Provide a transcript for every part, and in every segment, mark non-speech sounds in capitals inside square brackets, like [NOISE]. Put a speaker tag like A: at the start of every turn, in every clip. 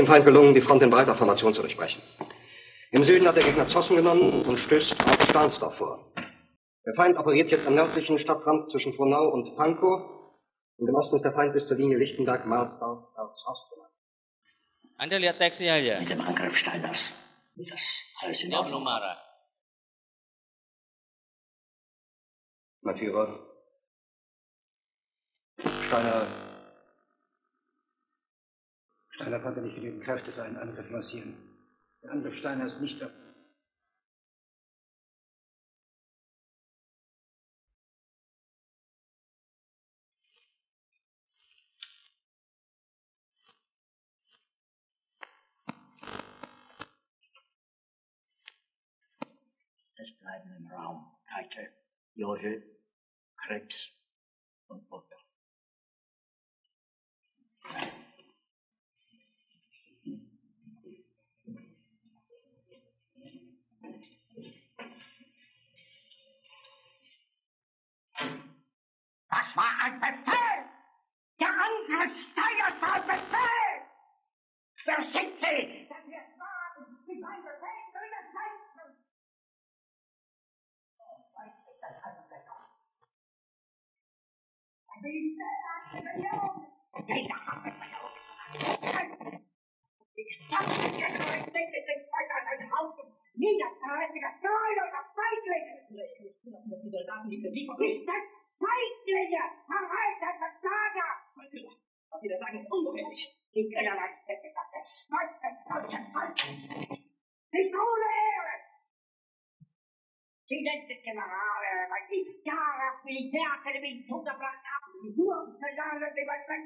A: dem Feind gelungen, die Front in breiter Formation
B: zu durchbrechen. Im Süden hat der Gegner Zossen genommen und stößt auf Stahnsdorf vor. Der Feind operiert jetzt am nördlichen Stadtrand zwischen Frohnau und Pankow und im Osten ist der Feind bis zur Linie Lichtenberg, Marsdorf, Erzhorst gelangt.
C: Anda lihat teksnya aja. Mit dem Angriff
A: Steiners ist das alles in Ordnung. Mein Führer, Steiner Steiner konnte nicht genügend Kräfte für einen Angriff massieren. Der Angriff Steiner ist nicht ab. Es bleiben im Raum Keitel, Jodel, Krebs und Butter.
D: Das war ein Befehl! Der Angriff steuert mein Befehl! Wer schickt sie, dass wir es wagen, wie mein Befehl zu überzeichnen! Oh, also ich weiß nicht, das hat er doch. Und die Rebellion! Jeder hat Rebellion! Ich schaffe die Realität des Völkers ein Haus und niederträchtiger Säule oder Feigling! Ich muss noch mal wieder sagen, wie diese Lieferung ist baik kiranya hal dan terjaga bergerak. Tapi tidak untuk yang Jika yang lagi terkata, baikkan kalian baikkan. Dikulere. Tidak dikenalare lagi. Cara pilihnya akan diminta belakang. Buang segala dibanding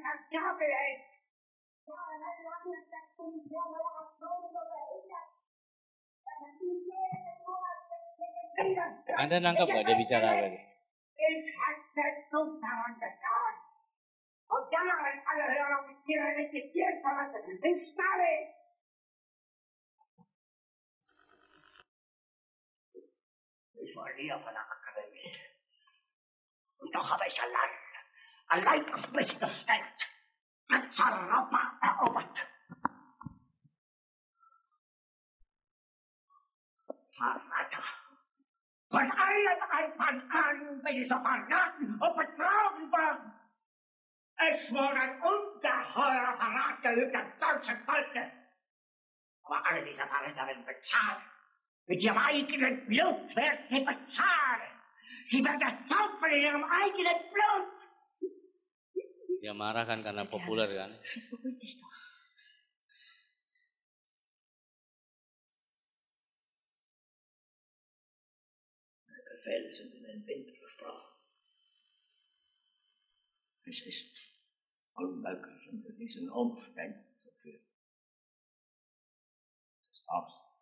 D: Anda nangkap gak dia bicara apa? it has that sultan on the God. وجمع الحجر يا رب كثيرا كثير فمثل اشتري
A: السعودية فلا انتخب شلال الليت اصبحت ستيت متصرفة اوبت Von allen
D: Anfang an bin ich so verraten und betrogen worden. Es wurde ein ungeheurer Verrat geübt am deutschen Volke. Aber alle diese Verräter werden bezahlt. Mit ihrem eigenen Blut werden sie bezahlt. Sie werden erzeugt in ihrem eigenen Blut.
C: Dia marah kan karena populer kan?
A: weitere Sprache. Es ist unmöglich unter diesen Umständen zu führen. Das ist absolut.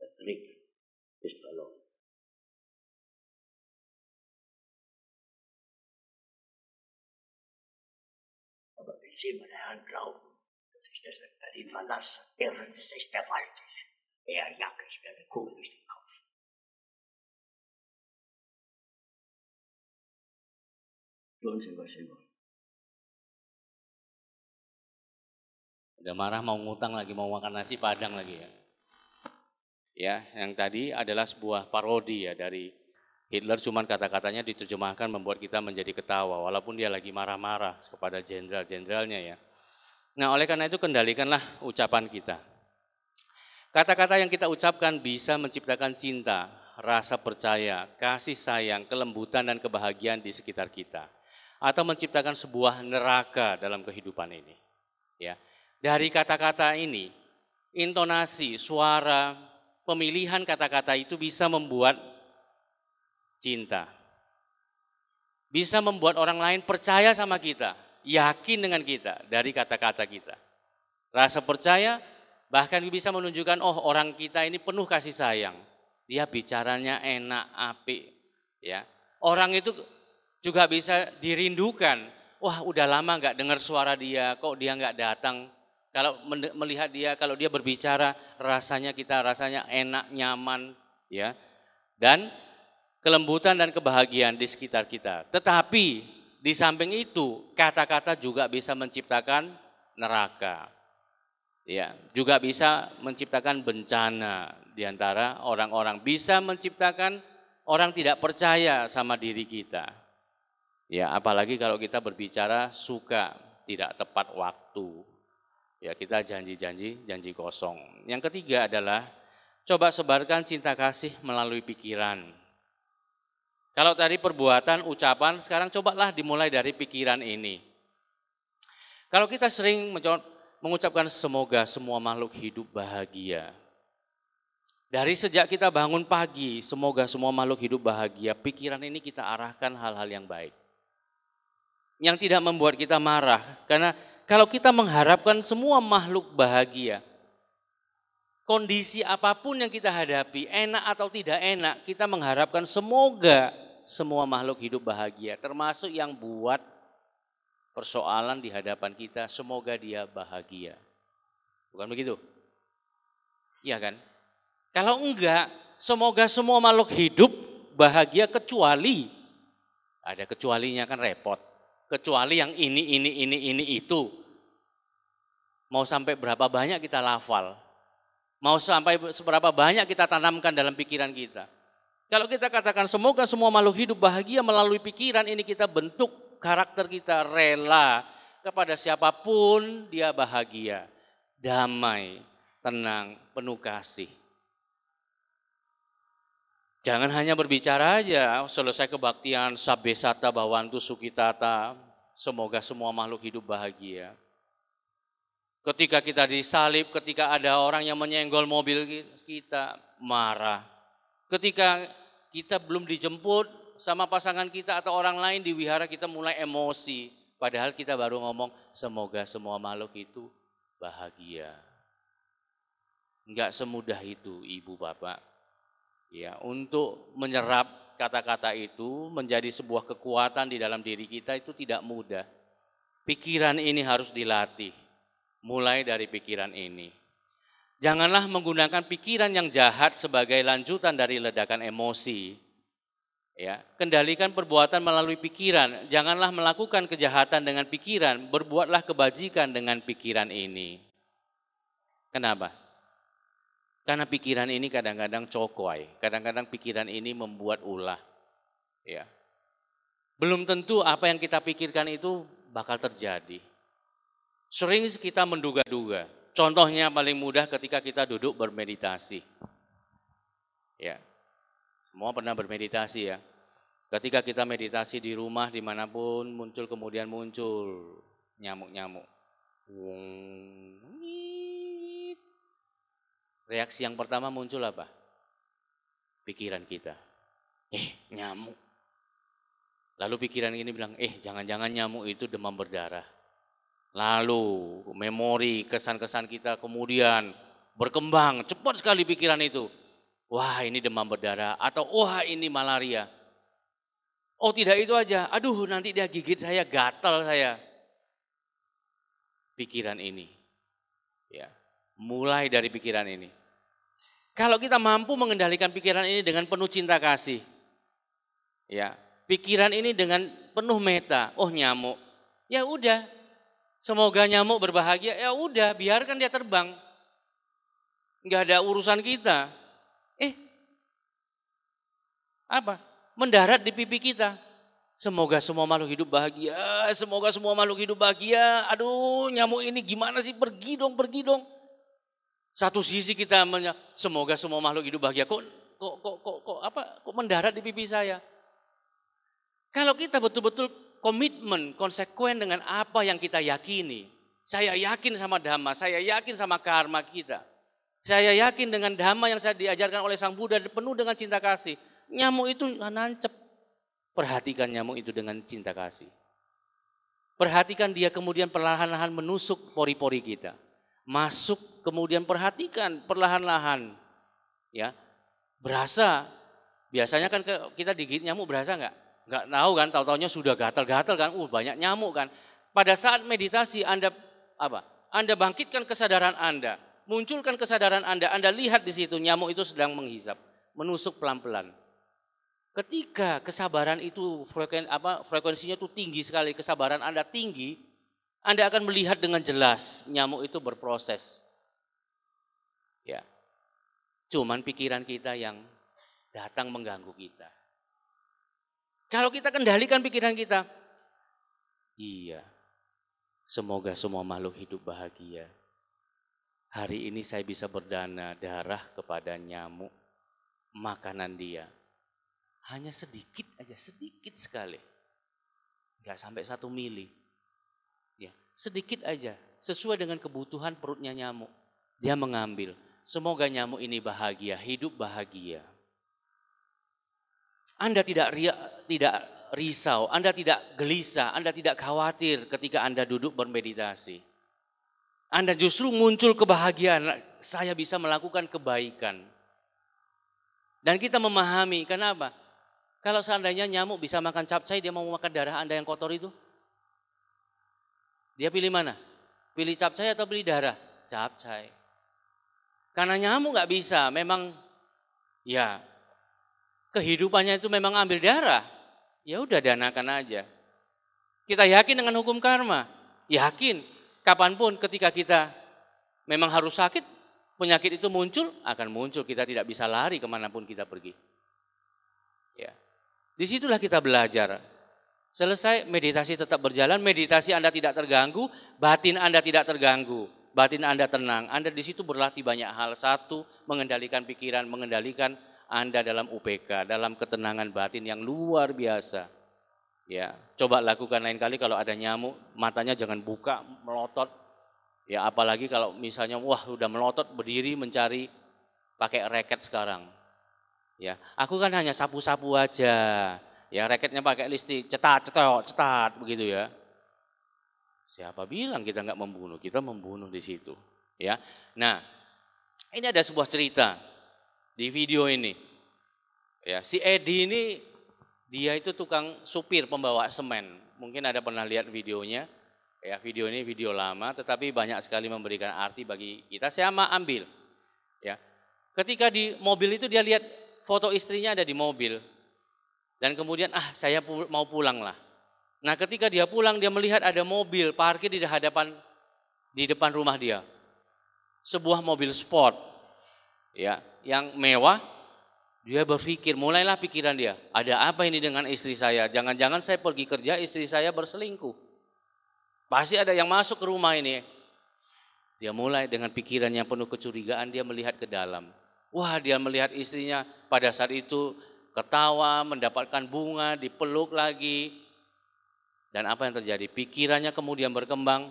A: Der Trick ist verloren. Aber ich sie meine Herren glauben, dass ich deshalb Berlin verlasse, irren Sie sich der Wald. Er jag, ich werde Kugel durch den Kopf.
C: Udah marah mau ngutang lagi, mau makan nasi padang lagi ya. Ya, yang tadi adalah sebuah parodi ya dari Hitler cuman kata-katanya diterjemahkan membuat kita menjadi ketawa walaupun dia lagi marah-marah kepada jenderal-jenderalnya ya. Nah, oleh karena itu kendalikanlah ucapan kita. Kata-kata yang kita ucapkan bisa menciptakan cinta, rasa percaya, kasih sayang, kelembutan, dan kebahagiaan di sekitar kita. Atau menciptakan sebuah neraka dalam kehidupan ini. Ya, Dari kata-kata ini, intonasi, suara, pemilihan kata-kata itu bisa membuat cinta. Bisa membuat orang lain percaya sama kita, yakin dengan kita dari kata-kata kita. Rasa percaya, Bahkan bisa menunjukkan, oh orang kita ini penuh kasih sayang. Dia bicaranya enak, api. Ya. Orang itu juga bisa dirindukan. Wah udah lama gak dengar suara dia, kok dia gak datang. Kalau melihat dia, kalau dia berbicara, rasanya kita rasanya enak, nyaman, ya. Dan kelembutan dan kebahagiaan di sekitar kita. Tetapi di samping itu, kata-kata juga bisa menciptakan neraka. Ya, juga bisa menciptakan bencana di antara orang-orang, bisa menciptakan orang tidak percaya sama diri kita. Ya, apalagi kalau kita berbicara suka tidak tepat waktu. Ya, kita janji-janji, janji kosong. Yang ketiga adalah coba sebarkan cinta kasih melalui pikiran. Kalau tadi perbuatan, ucapan, sekarang cobalah dimulai dari pikiran ini. Kalau kita sering mencoba mengucapkan semoga semua makhluk hidup bahagia. Dari sejak kita bangun pagi, semoga semua makhluk hidup bahagia. Pikiran ini kita arahkan hal-hal yang baik. Yang tidak membuat kita marah. Karena kalau kita mengharapkan semua makhluk bahagia, kondisi apapun yang kita hadapi, enak atau tidak enak, kita mengharapkan semoga semua makhluk hidup bahagia, termasuk yang buat persoalan di hadapan kita, semoga dia bahagia. Bukan begitu? Iya kan? Kalau enggak, semoga semua makhluk hidup bahagia kecuali ada kecualinya kan repot. Kecuali yang ini ini ini ini itu. Mau sampai berapa banyak kita lafal? Mau sampai seberapa banyak kita tanamkan dalam pikiran kita? Kalau kita katakan semoga semua makhluk hidup bahagia melalui pikiran ini kita bentuk karakter kita rela kepada siapapun dia bahagia, damai, tenang, penuh kasih. Jangan hanya berbicara aja, selesai kebaktian, sabesata, bawantu, sukitata, semoga semua makhluk hidup bahagia. Ketika kita disalib, ketika ada orang yang menyenggol mobil kita, marah. Ketika kita belum dijemput, sama pasangan kita atau orang lain di wihara kita mulai emosi. Padahal kita baru ngomong, semoga semua makhluk itu bahagia. Enggak semudah itu ibu bapak. Ya, untuk menyerap kata-kata itu menjadi sebuah kekuatan di dalam diri kita itu tidak mudah. Pikiran ini harus dilatih. Mulai dari pikiran ini. Janganlah menggunakan pikiran yang jahat sebagai lanjutan dari ledakan emosi Ya, kendalikan perbuatan melalui pikiran. Janganlah melakukan kejahatan dengan pikiran, berbuatlah kebajikan dengan pikiran ini. Kenapa? Karena pikiran ini kadang-kadang cokoy, kadang-kadang pikiran ini membuat ulah. Ya. Belum tentu apa yang kita pikirkan itu bakal terjadi. Sering kita menduga-duga. Contohnya paling mudah ketika kita duduk bermeditasi. Ya, semua pernah bermeditasi ya. Ketika kita meditasi di rumah dimanapun muncul kemudian muncul nyamuk-nyamuk. Reaksi yang pertama muncul apa? Pikiran kita. Eh, nyamuk. Lalu pikiran ini bilang, eh jangan-jangan nyamuk itu demam berdarah. Lalu memori kesan-kesan kita kemudian berkembang. Cepat sekali pikiran itu wah ini demam berdarah, atau wah ini malaria. Oh tidak itu aja, aduh nanti dia gigit saya, gatal saya. Pikiran ini, ya mulai dari pikiran ini. Kalau kita mampu mengendalikan pikiran ini dengan penuh cinta kasih, ya pikiran ini dengan penuh meta, oh nyamuk, ya udah, semoga nyamuk berbahagia, ya udah biarkan dia terbang, nggak ada urusan kita. Eh, apa? Mendarat di pipi kita. Semoga semua makhluk hidup bahagia. Semoga semua makhluk hidup bahagia. Aduh, nyamuk ini gimana sih? Pergi dong, pergi dong. Satu sisi kita menya, semoga semua makhluk hidup bahagia. Kok kok kok kok, kok apa? Kok mendarat di pipi saya? Kalau kita betul-betul komitmen, konsekuen dengan apa yang kita yakini. Saya yakin sama dhamma, saya yakin sama karma kita. Saya yakin dengan dhamma yang saya diajarkan oleh Sang Buddha penuh dengan cinta kasih. Nyamuk itu nancep. Perhatikan nyamuk itu dengan cinta kasih. Perhatikan dia kemudian perlahan-lahan menusuk pori-pori kita. Masuk kemudian perhatikan perlahan-lahan. Ya, berasa. Biasanya kan kita digigit nyamuk berasa nggak? Nggak tahu kan, tahu-taunya sudah gatal-gatal kan. Uh, banyak nyamuk kan. Pada saat meditasi Anda apa? Anda bangkitkan kesadaran Anda munculkan kesadaran Anda. Anda lihat di situ nyamuk itu sedang menghisap, menusuk pelan-pelan. Ketika kesabaran itu freken, apa, frekuensinya itu tinggi sekali, kesabaran Anda tinggi, Anda akan melihat dengan jelas nyamuk itu berproses. Ya. Cuman pikiran kita yang datang mengganggu kita. Kalau kita kendalikan pikiran kita, iya. Semoga semua makhluk hidup bahagia. Hari ini saya bisa berdana darah kepada nyamuk makanan dia. Hanya sedikit aja, sedikit sekali. Gak sampai satu mili. Ya, sedikit aja, sesuai dengan kebutuhan perutnya nyamuk. Dia mengambil. Semoga nyamuk ini bahagia, hidup bahagia. Anda tidak ria, tidak risau, Anda tidak gelisah, Anda tidak khawatir ketika Anda duduk bermeditasi. Anda justru muncul kebahagiaan, saya bisa melakukan kebaikan. Dan kita memahami, kenapa? Kalau seandainya nyamuk bisa makan capcay, dia mau makan darah Anda yang kotor itu? Dia pilih mana? Pilih capcay atau pilih darah? Capcay. Karena nyamuk nggak bisa, memang ya kehidupannya itu memang ambil darah. Ya udah danakan aja. Kita yakin dengan hukum karma. Yakin kapanpun ketika kita memang harus sakit, penyakit itu muncul, akan muncul. Kita tidak bisa lari kemanapun kita pergi. Ya. Disitulah kita belajar. Selesai meditasi tetap berjalan, meditasi Anda tidak terganggu, batin Anda tidak terganggu, batin Anda tenang. Anda di situ berlatih banyak hal. Satu, mengendalikan pikiran, mengendalikan Anda dalam UPK, dalam ketenangan batin yang luar biasa. Ya, coba lakukan lain kali kalau ada nyamuk, matanya jangan buka, melotot. Ya, apalagi kalau misalnya wah udah melotot berdiri mencari pakai reket sekarang. Ya, aku kan hanya sapu-sapu aja. Ya, reketnya pakai listrik, cetat, cetok, cetat begitu ya. Siapa bilang kita nggak membunuh? Kita membunuh di situ. Ya, nah ini ada sebuah cerita di video ini. Ya, si Edi ini dia itu tukang supir pembawa semen. Mungkin ada pernah lihat videonya. Ya, video ini video lama tetapi banyak sekali memberikan arti bagi kita. Saya mau ambil. Ya. Ketika di mobil itu dia lihat foto istrinya ada di mobil. Dan kemudian ah saya mau pulang lah. Nah, ketika dia pulang dia melihat ada mobil parkir di hadapan di depan rumah dia. Sebuah mobil sport ya, yang mewah dia berpikir, mulailah pikiran dia, ada apa ini dengan istri saya? Jangan-jangan saya pergi kerja, istri saya berselingkuh. Pasti ada yang masuk ke rumah ini. Dia mulai dengan pikiran yang penuh kecurigaan, dia melihat ke dalam. Wah, dia melihat istrinya pada saat itu ketawa, mendapatkan bunga, dipeluk lagi. Dan apa yang terjadi? Pikirannya kemudian berkembang.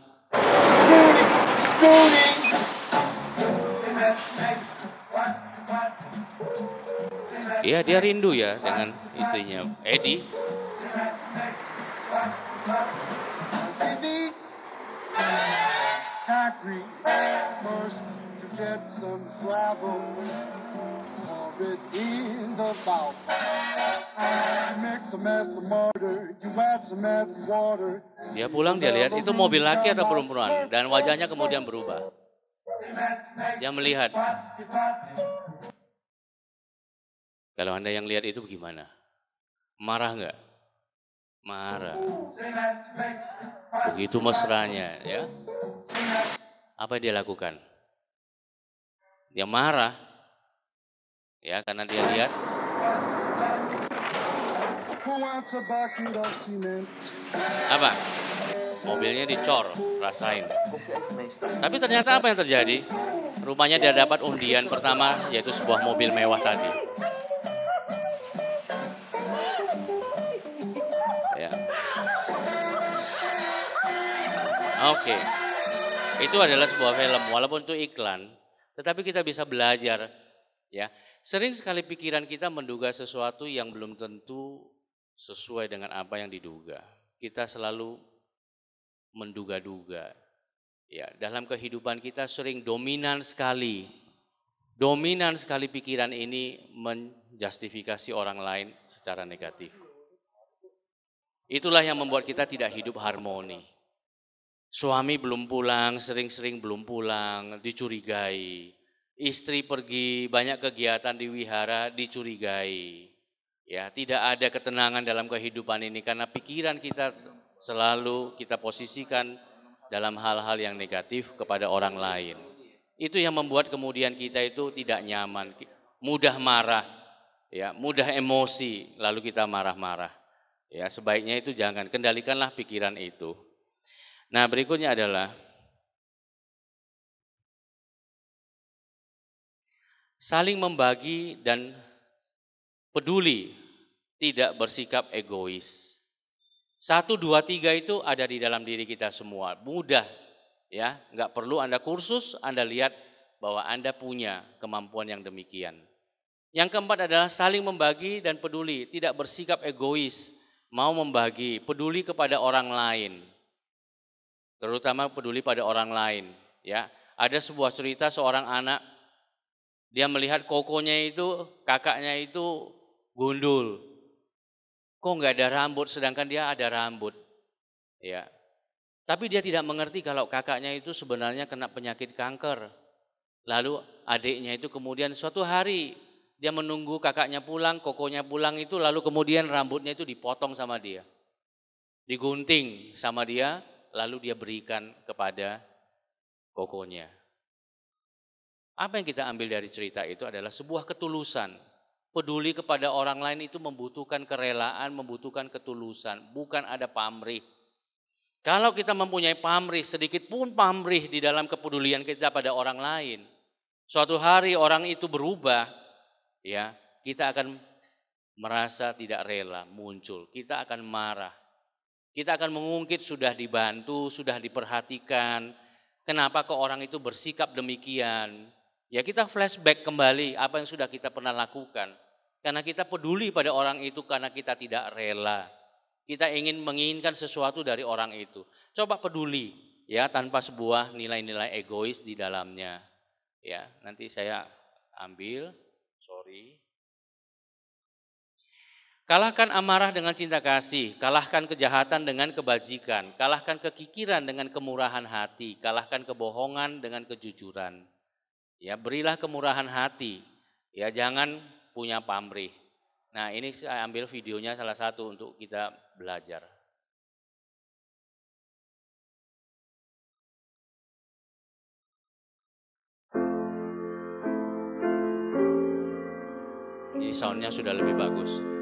A: Iya, dia rindu ya dengan istrinya.
C: Edi. Dia pulang dia lihat itu mobil laki atau perempuan dan wajahnya kemudian berubah. Dia melihat kalau Anda yang lihat itu bagaimana? Marah nggak? Marah. Begitu mesranya ya. Apa yang dia lakukan? Dia marah. Ya, karena dia lihat apa? Mobilnya dicor, rasain. Tapi ternyata apa yang terjadi? Rumahnya dia dapat undian pertama, yaitu sebuah mobil mewah tadi. Oke. Okay. Itu adalah sebuah film walaupun itu iklan, tetapi kita bisa belajar ya. Sering sekali pikiran kita menduga sesuatu yang belum tentu sesuai dengan apa yang diduga. Kita selalu menduga-duga. Ya, dalam kehidupan kita sering dominan sekali. Dominan sekali pikiran ini menjustifikasi orang lain secara negatif. Itulah yang membuat kita tidak hidup harmoni. Suami belum pulang, sering-sering belum pulang, dicurigai. Istri pergi banyak kegiatan di wihara, dicurigai. Ya, tidak ada ketenangan dalam kehidupan ini karena pikiran kita selalu kita posisikan dalam hal-hal yang negatif kepada orang lain. Itu yang membuat kemudian kita itu tidak nyaman, mudah marah, ya, mudah emosi, lalu kita marah-marah. Ya, sebaiknya itu jangan kendalikanlah pikiran itu. Nah, berikutnya adalah saling membagi dan peduli, tidak bersikap egois. Satu, dua, tiga itu ada di dalam diri kita semua. Mudah, ya. Nggak perlu Anda kursus, Anda lihat bahwa Anda punya kemampuan yang demikian. Yang keempat adalah saling membagi dan peduli, tidak bersikap egois, mau membagi, peduli kepada orang lain terutama peduli pada orang lain. Ya, ada sebuah cerita seorang anak dia melihat kokonya itu, kakaknya itu gundul. Kok nggak ada rambut, sedangkan dia ada rambut. Ya, tapi dia tidak mengerti kalau kakaknya itu sebenarnya kena penyakit kanker. Lalu adiknya itu kemudian suatu hari dia menunggu kakaknya pulang, kokonya pulang itu lalu kemudian rambutnya itu dipotong sama dia. Digunting sama dia, lalu dia berikan kepada kokonya. Apa yang kita ambil dari cerita itu adalah sebuah ketulusan. Peduli kepada orang lain itu membutuhkan kerelaan, membutuhkan ketulusan, bukan ada pamrih. Kalau kita mempunyai pamrih, sedikit pun pamrih di dalam kepedulian kita pada orang lain, suatu hari orang itu berubah, ya, kita akan merasa tidak rela muncul, kita akan marah, kita akan mengungkit sudah dibantu, sudah diperhatikan. Kenapa kok orang itu bersikap demikian? Ya kita flashback kembali apa yang sudah kita pernah lakukan. Karena kita peduli pada orang itu karena kita tidak rela. Kita ingin menginginkan sesuatu dari orang itu. Coba peduli ya tanpa sebuah nilai-nilai egois di dalamnya. Ya, nanti saya ambil.
A: Sorry.
C: Kalahkan amarah dengan cinta kasih, kalahkan kejahatan dengan kebajikan, kalahkan kekikiran dengan kemurahan hati, kalahkan kebohongan dengan kejujuran. Ya, berilah kemurahan hati. Ya, jangan punya pamrih. Nah, ini saya ambil videonya salah satu untuk kita belajar. Ini soundnya sudah lebih bagus.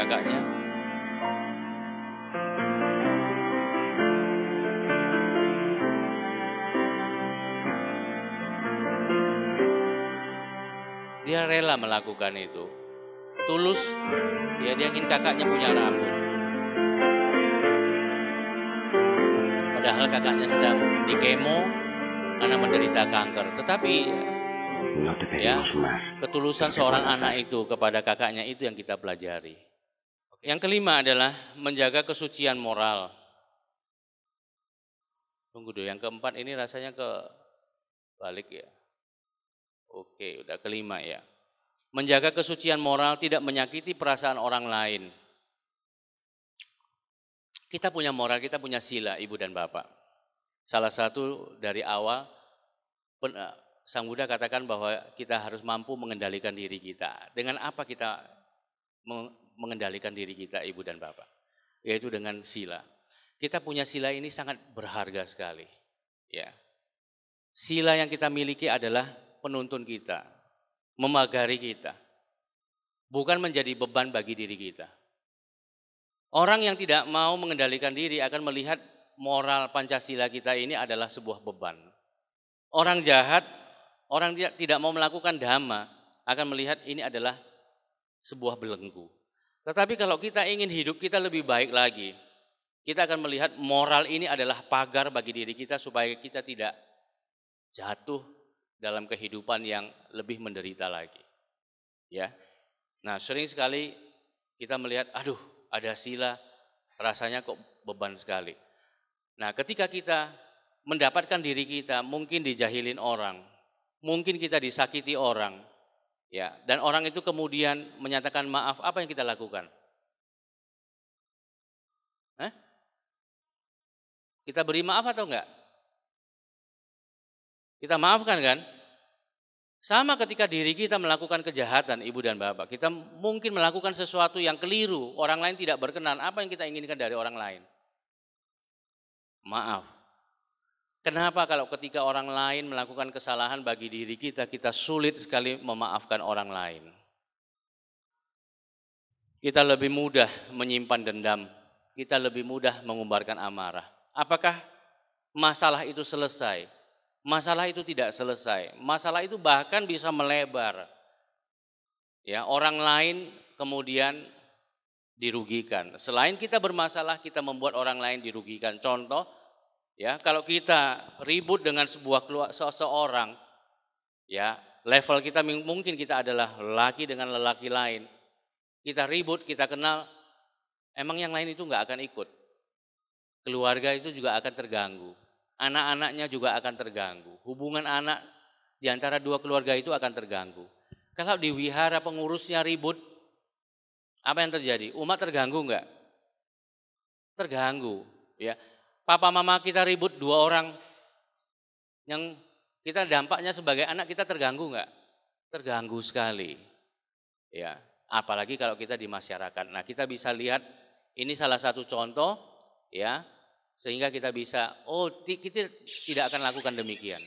C: kakaknya. Dia rela melakukan itu. Tulus, ya dia ingin kakaknya punya rambut. Padahal kakaknya sedang di kemo karena menderita kanker. Tetapi ya, ketulusan seorang anak itu kepada kakaknya itu yang kita pelajari. Yang kelima adalah menjaga kesucian moral. Tunggu dulu, yang keempat ini rasanya ke balik ya. Oke, udah kelima ya. Menjaga kesucian moral tidak menyakiti perasaan orang lain. Kita punya moral, kita punya sila ibu dan bapak. Salah satu dari awal eh, Sang Buddha katakan bahwa kita harus mampu mengendalikan diri kita. Dengan apa kita mengendalikan diri kita ibu dan bapak, yaitu dengan sila. Kita punya sila ini sangat berharga sekali. Ya. Sila yang kita miliki adalah penuntun kita, memagari kita. Bukan menjadi beban bagi diri kita. Orang yang tidak mau mengendalikan diri akan melihat moral Pancasila kita ini adalah sebuah beban. Orang jahat, orang tidak mau melakukan dhamma akan melihat ini adalah sebuah belenggu. Tetapi kalau kita ingin hidup kita lebih baik lagi, kita akan melihat moral ini adalah pagar bagi diri kita supaya kita tidak jatuh dalam kehidupan yang lebih menderita lagi. Ya. Nah, sering sekali kita melihat aduh, ada sila rasanya kok beban sekali. Nah, ketika kita mendapatkan diri kita mungkin dijahilin orang, mungkin kita disakiti orang, Ya, dan orang itu kemudian menyatakan maaf, apa yang kita lakukan? Hah? Kita beri maaf atau enggak? Kita maafkan kan? Sama ketika diri kita melakukan kejahatan ibu dan bapak, kita mungkin melakukan sesuatu yang keliru, orang lain tidak berkenan, apa yang kita inginkan dari orang lain? Maaf. Kenapa kalau ketika orang lain melakukan kesalahan bagi diri kita, kita sulit sekali memaafkan orang lain? Kita lebih mudah menyimpan dendam, kita lebih mudah mengumbarkan amarah. Apakah masalah itu selesai? Masalah itu tidak selesai. Masalah itu bahkan bisa melebar. Ya, orang lain kemudian dirugikan. Selain kita bermasalah, kita membuat orang lain dirugikan. Contoh, Ya, kalau kita ribut dengan sebuah keluarga seseorang, ya, level kita mungkin kita adalah laki dengan lelaki lain. Kita ribut, kita kenal, emang yang lain itu nggak akan ikut. Keluarga itu juga akan terganggu. Anak-anaknya juga akan terganggu. Hubungan anak di antara dua keluarga itu akan terganggu. Kalau di wihara pengurusnya ribut, apa yang terjadi? Umat terganggu nggak? Terganggu, ya papa mama kita ribut dua orang yang kita dampaknya sebagai anak kita terganggu nggak? Terganggu sekali. Ya, apalagi kalau kita di masyarakat. Nah, kita bisa lihat ini salah satu contoh ya, sehingga kita bisa oh kita tidak akan lakukan demikian.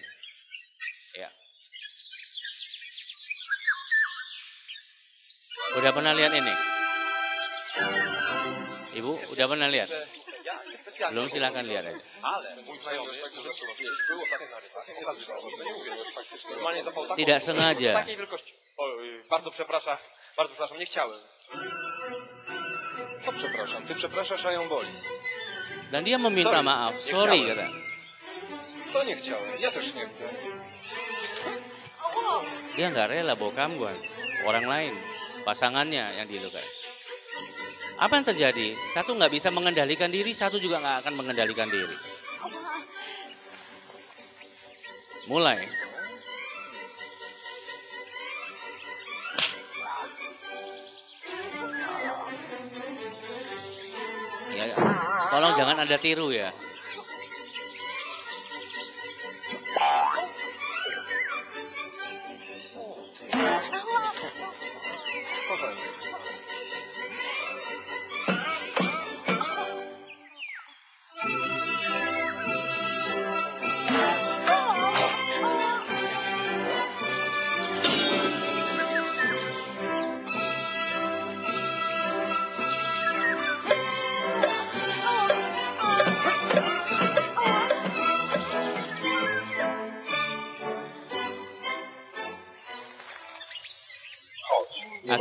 C: Ya. Udah pernah lihat ini? Ibu, udah pernah lihat?
B: Belum silahkan lihat aja. Tidak sengaja.
C: Dan dia meminta maaf. Sorry, kata. Dia nggak rela bawa gua orang lain, pasangannya yang dilukai. Apa yang terjadi? Satu nggak bisa mengendalikan diri, satu juga nggak akan mengendalikan diri. Mulai. Ya, ya. tolong jangan ada tiru ya.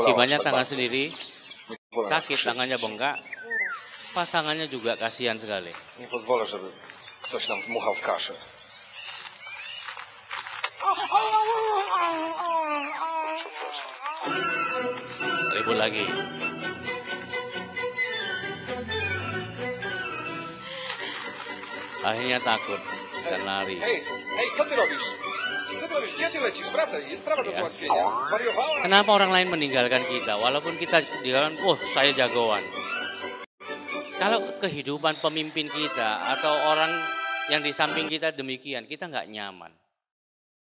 C: Akibatnya tangan sendiri sakit, tangannya bengkak. Pasangannya juga kasihan sekali. Ribut lagi. Akhirnya takut dan lari. Hey,
A: hey, Iya.
C: Kenapa orang lain meninggalkan kita walaupun kita di dalam, oh saya jagoan. Kalau kehidupan pemimpin kita atau orang yang di samping kita demikian, kita nggak nyaman.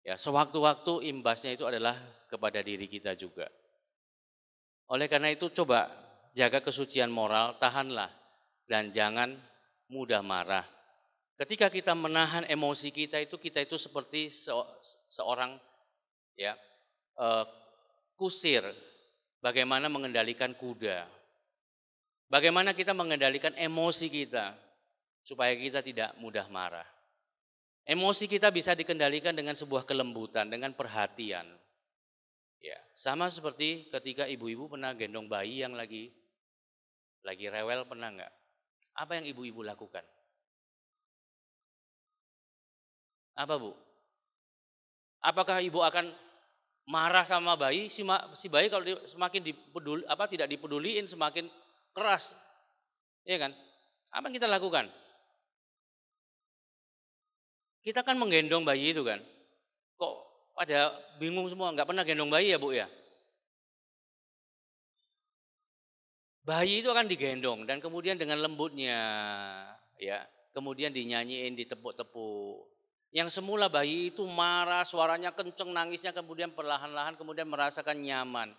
C: Ya, sewaktu-waktu imbasnya itu adalah kepada diri kita juga. Oleh karena itu coba jaga kesucian moral, tahanlah dan jangan mudah marah Ketika kita menahan emosi kita itu kita itu seperti se seorang ya uh, kusir bagaimana mengendalikan kuda. Bagaimana kita mengendalikan emosi kita supaya kita tidak mudah marah. Emosi kita bisa dikendalikan dengan sebuah kelembutan, dengan perhatian. Ya, sama seperti ketika ibu-ibu pernah gendong bayi yang lagi lagi rewel pernah nggak? Apa yang ibu-ibu lakukan? Apa bu? Apakah ibu akan marah sama bayi? Si, si bayi kalau di, semakin dipeduli, apa tidak dipeduliin semakin keras, ya kan? Apa yang kita lakukan? Kita kan menggendong bayi itu kan. Kok pada bingung semua, nggak pernah gendong bayi ya bu ya? Bayi itu akan digendong dan kemudian dengan lembutnya, ya, kemudian dinyanyiin, ditepuk-tepuk. Yang semula bayi itu marah, suaranya kenceng, nangisnya kemudian perlahan-lahan kemudian merasakan nyaman.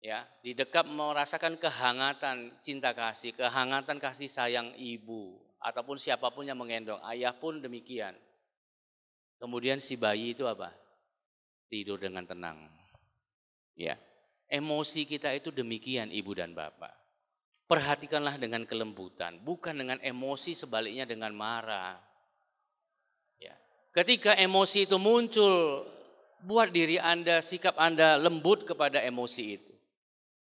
C: Ya, di dekat merasakan kehangatan cinta kasih, kehangatan kasih sayang ibu ataupun siapapun yang menggendong, ayah pun demikian. Kemudian si bayi itu apa? Tidur dengan tenang. Ya. Emosi kita itu demikian ibu dan bapak. Perhatikanlah dengan kelembutan, bukan dengan emosi sebaliknya dengan marah Ketika emosi itu muncul, buat diri Anda, sikap Anda lembut kepada emosi itu.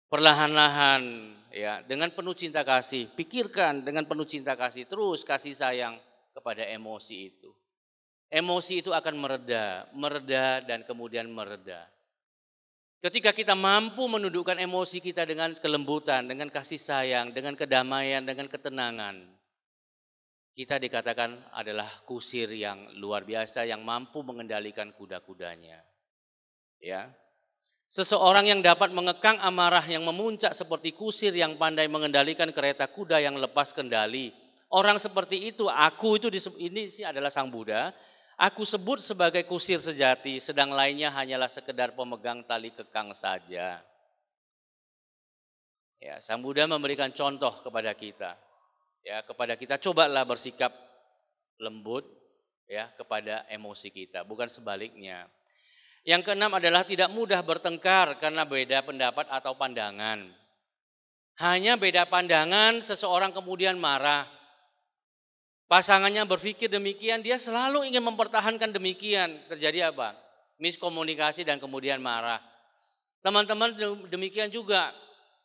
C: Perlahan-lahan ya, dengan penuh cinta kasih, pikirkan dengan penuh cinta kasih terus kasih sayang kepada emosi itu. Emosi itu akan mereda, mereda dan kemudian mereda. Ketika kita mampu menundukkan emosi kita dengan kelembutan, dengan kasih sayang, dengan kedamaian, dengan ketenangan, kita dikatakan adalah kusir yang luar biasa yang mampu mengendalikan kuda-kudanya. Ya. Seseorang yang dapat mengekang amarah yang memuncak seperti kusir yang pandai mengendalikan kereta kuda yang lepas kendali. Orang seperti itu, aku itu ini sih adalah Sang Buddha, aku sebut sebagai kusir sejati, sedang lainnya hanyalah sekedar pemegang tali kekang saja. Ya, Sang Buddha memberikan contoh kepada kita ya kepada kita cobalah bersikap lembut ya kepada emosi kita, bukan sebaliknya. Yang keenam adalah tidak mudah bertengkar karena beda pendapat atau pandangan. Hanya beda pandangan seseorang kemudian marah. Pasangannya berpikir demikian, dia selalu ingin mempertahankan demikian. Terjadi apa? Miskomunikasi dan kemudian marah. Teman-teman demikian juga.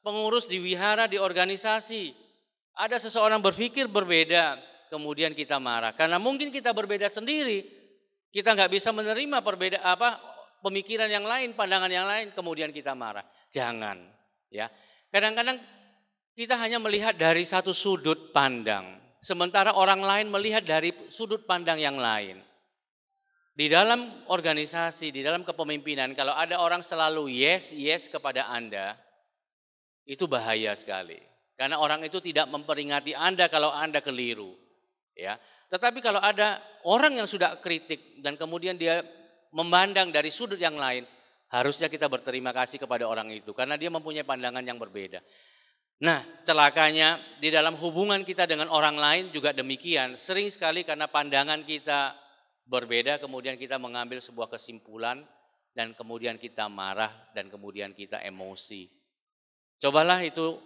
C: Pengurus di wihara, di organisasi, ada seseorang berpikir berbeda, kemudian kita marah karena mungkin kita berbeda sendiri, kita nggak bisa menerima perbeda apa pemikiran yang lain, pandangan yang lain, kemudian kita marah. Jangan, ya. Kadang-kadang kita hanya melihat dari satu sudut pandang, sementara orang lain melihat dari sudut pandang yang lain. Di dalam organisasi, di dalam kepemimpinan, kalau ada orang selalu yes, yes kepada Anda, itu bahaya sekali. Karena orang itu tidak memperingati Anda kalau Anda keliru. Ya. Tetapi kalau ada orang yang sudah kritik dan kemudian dia memandang dari sudut yang lain, harusnya kita berterima kasih kepada orang itu karena dia mempunyai pandangan yang berbeda. Nah, celakanya di dalam hubungan kita dengan orang lain juga demikian. Sering sekali karena pandangan kita berbeda kemudian kita mengambil sebuah kesimpulan dan kemudian kita marah dan kemudian kita emosi. Cobalah itu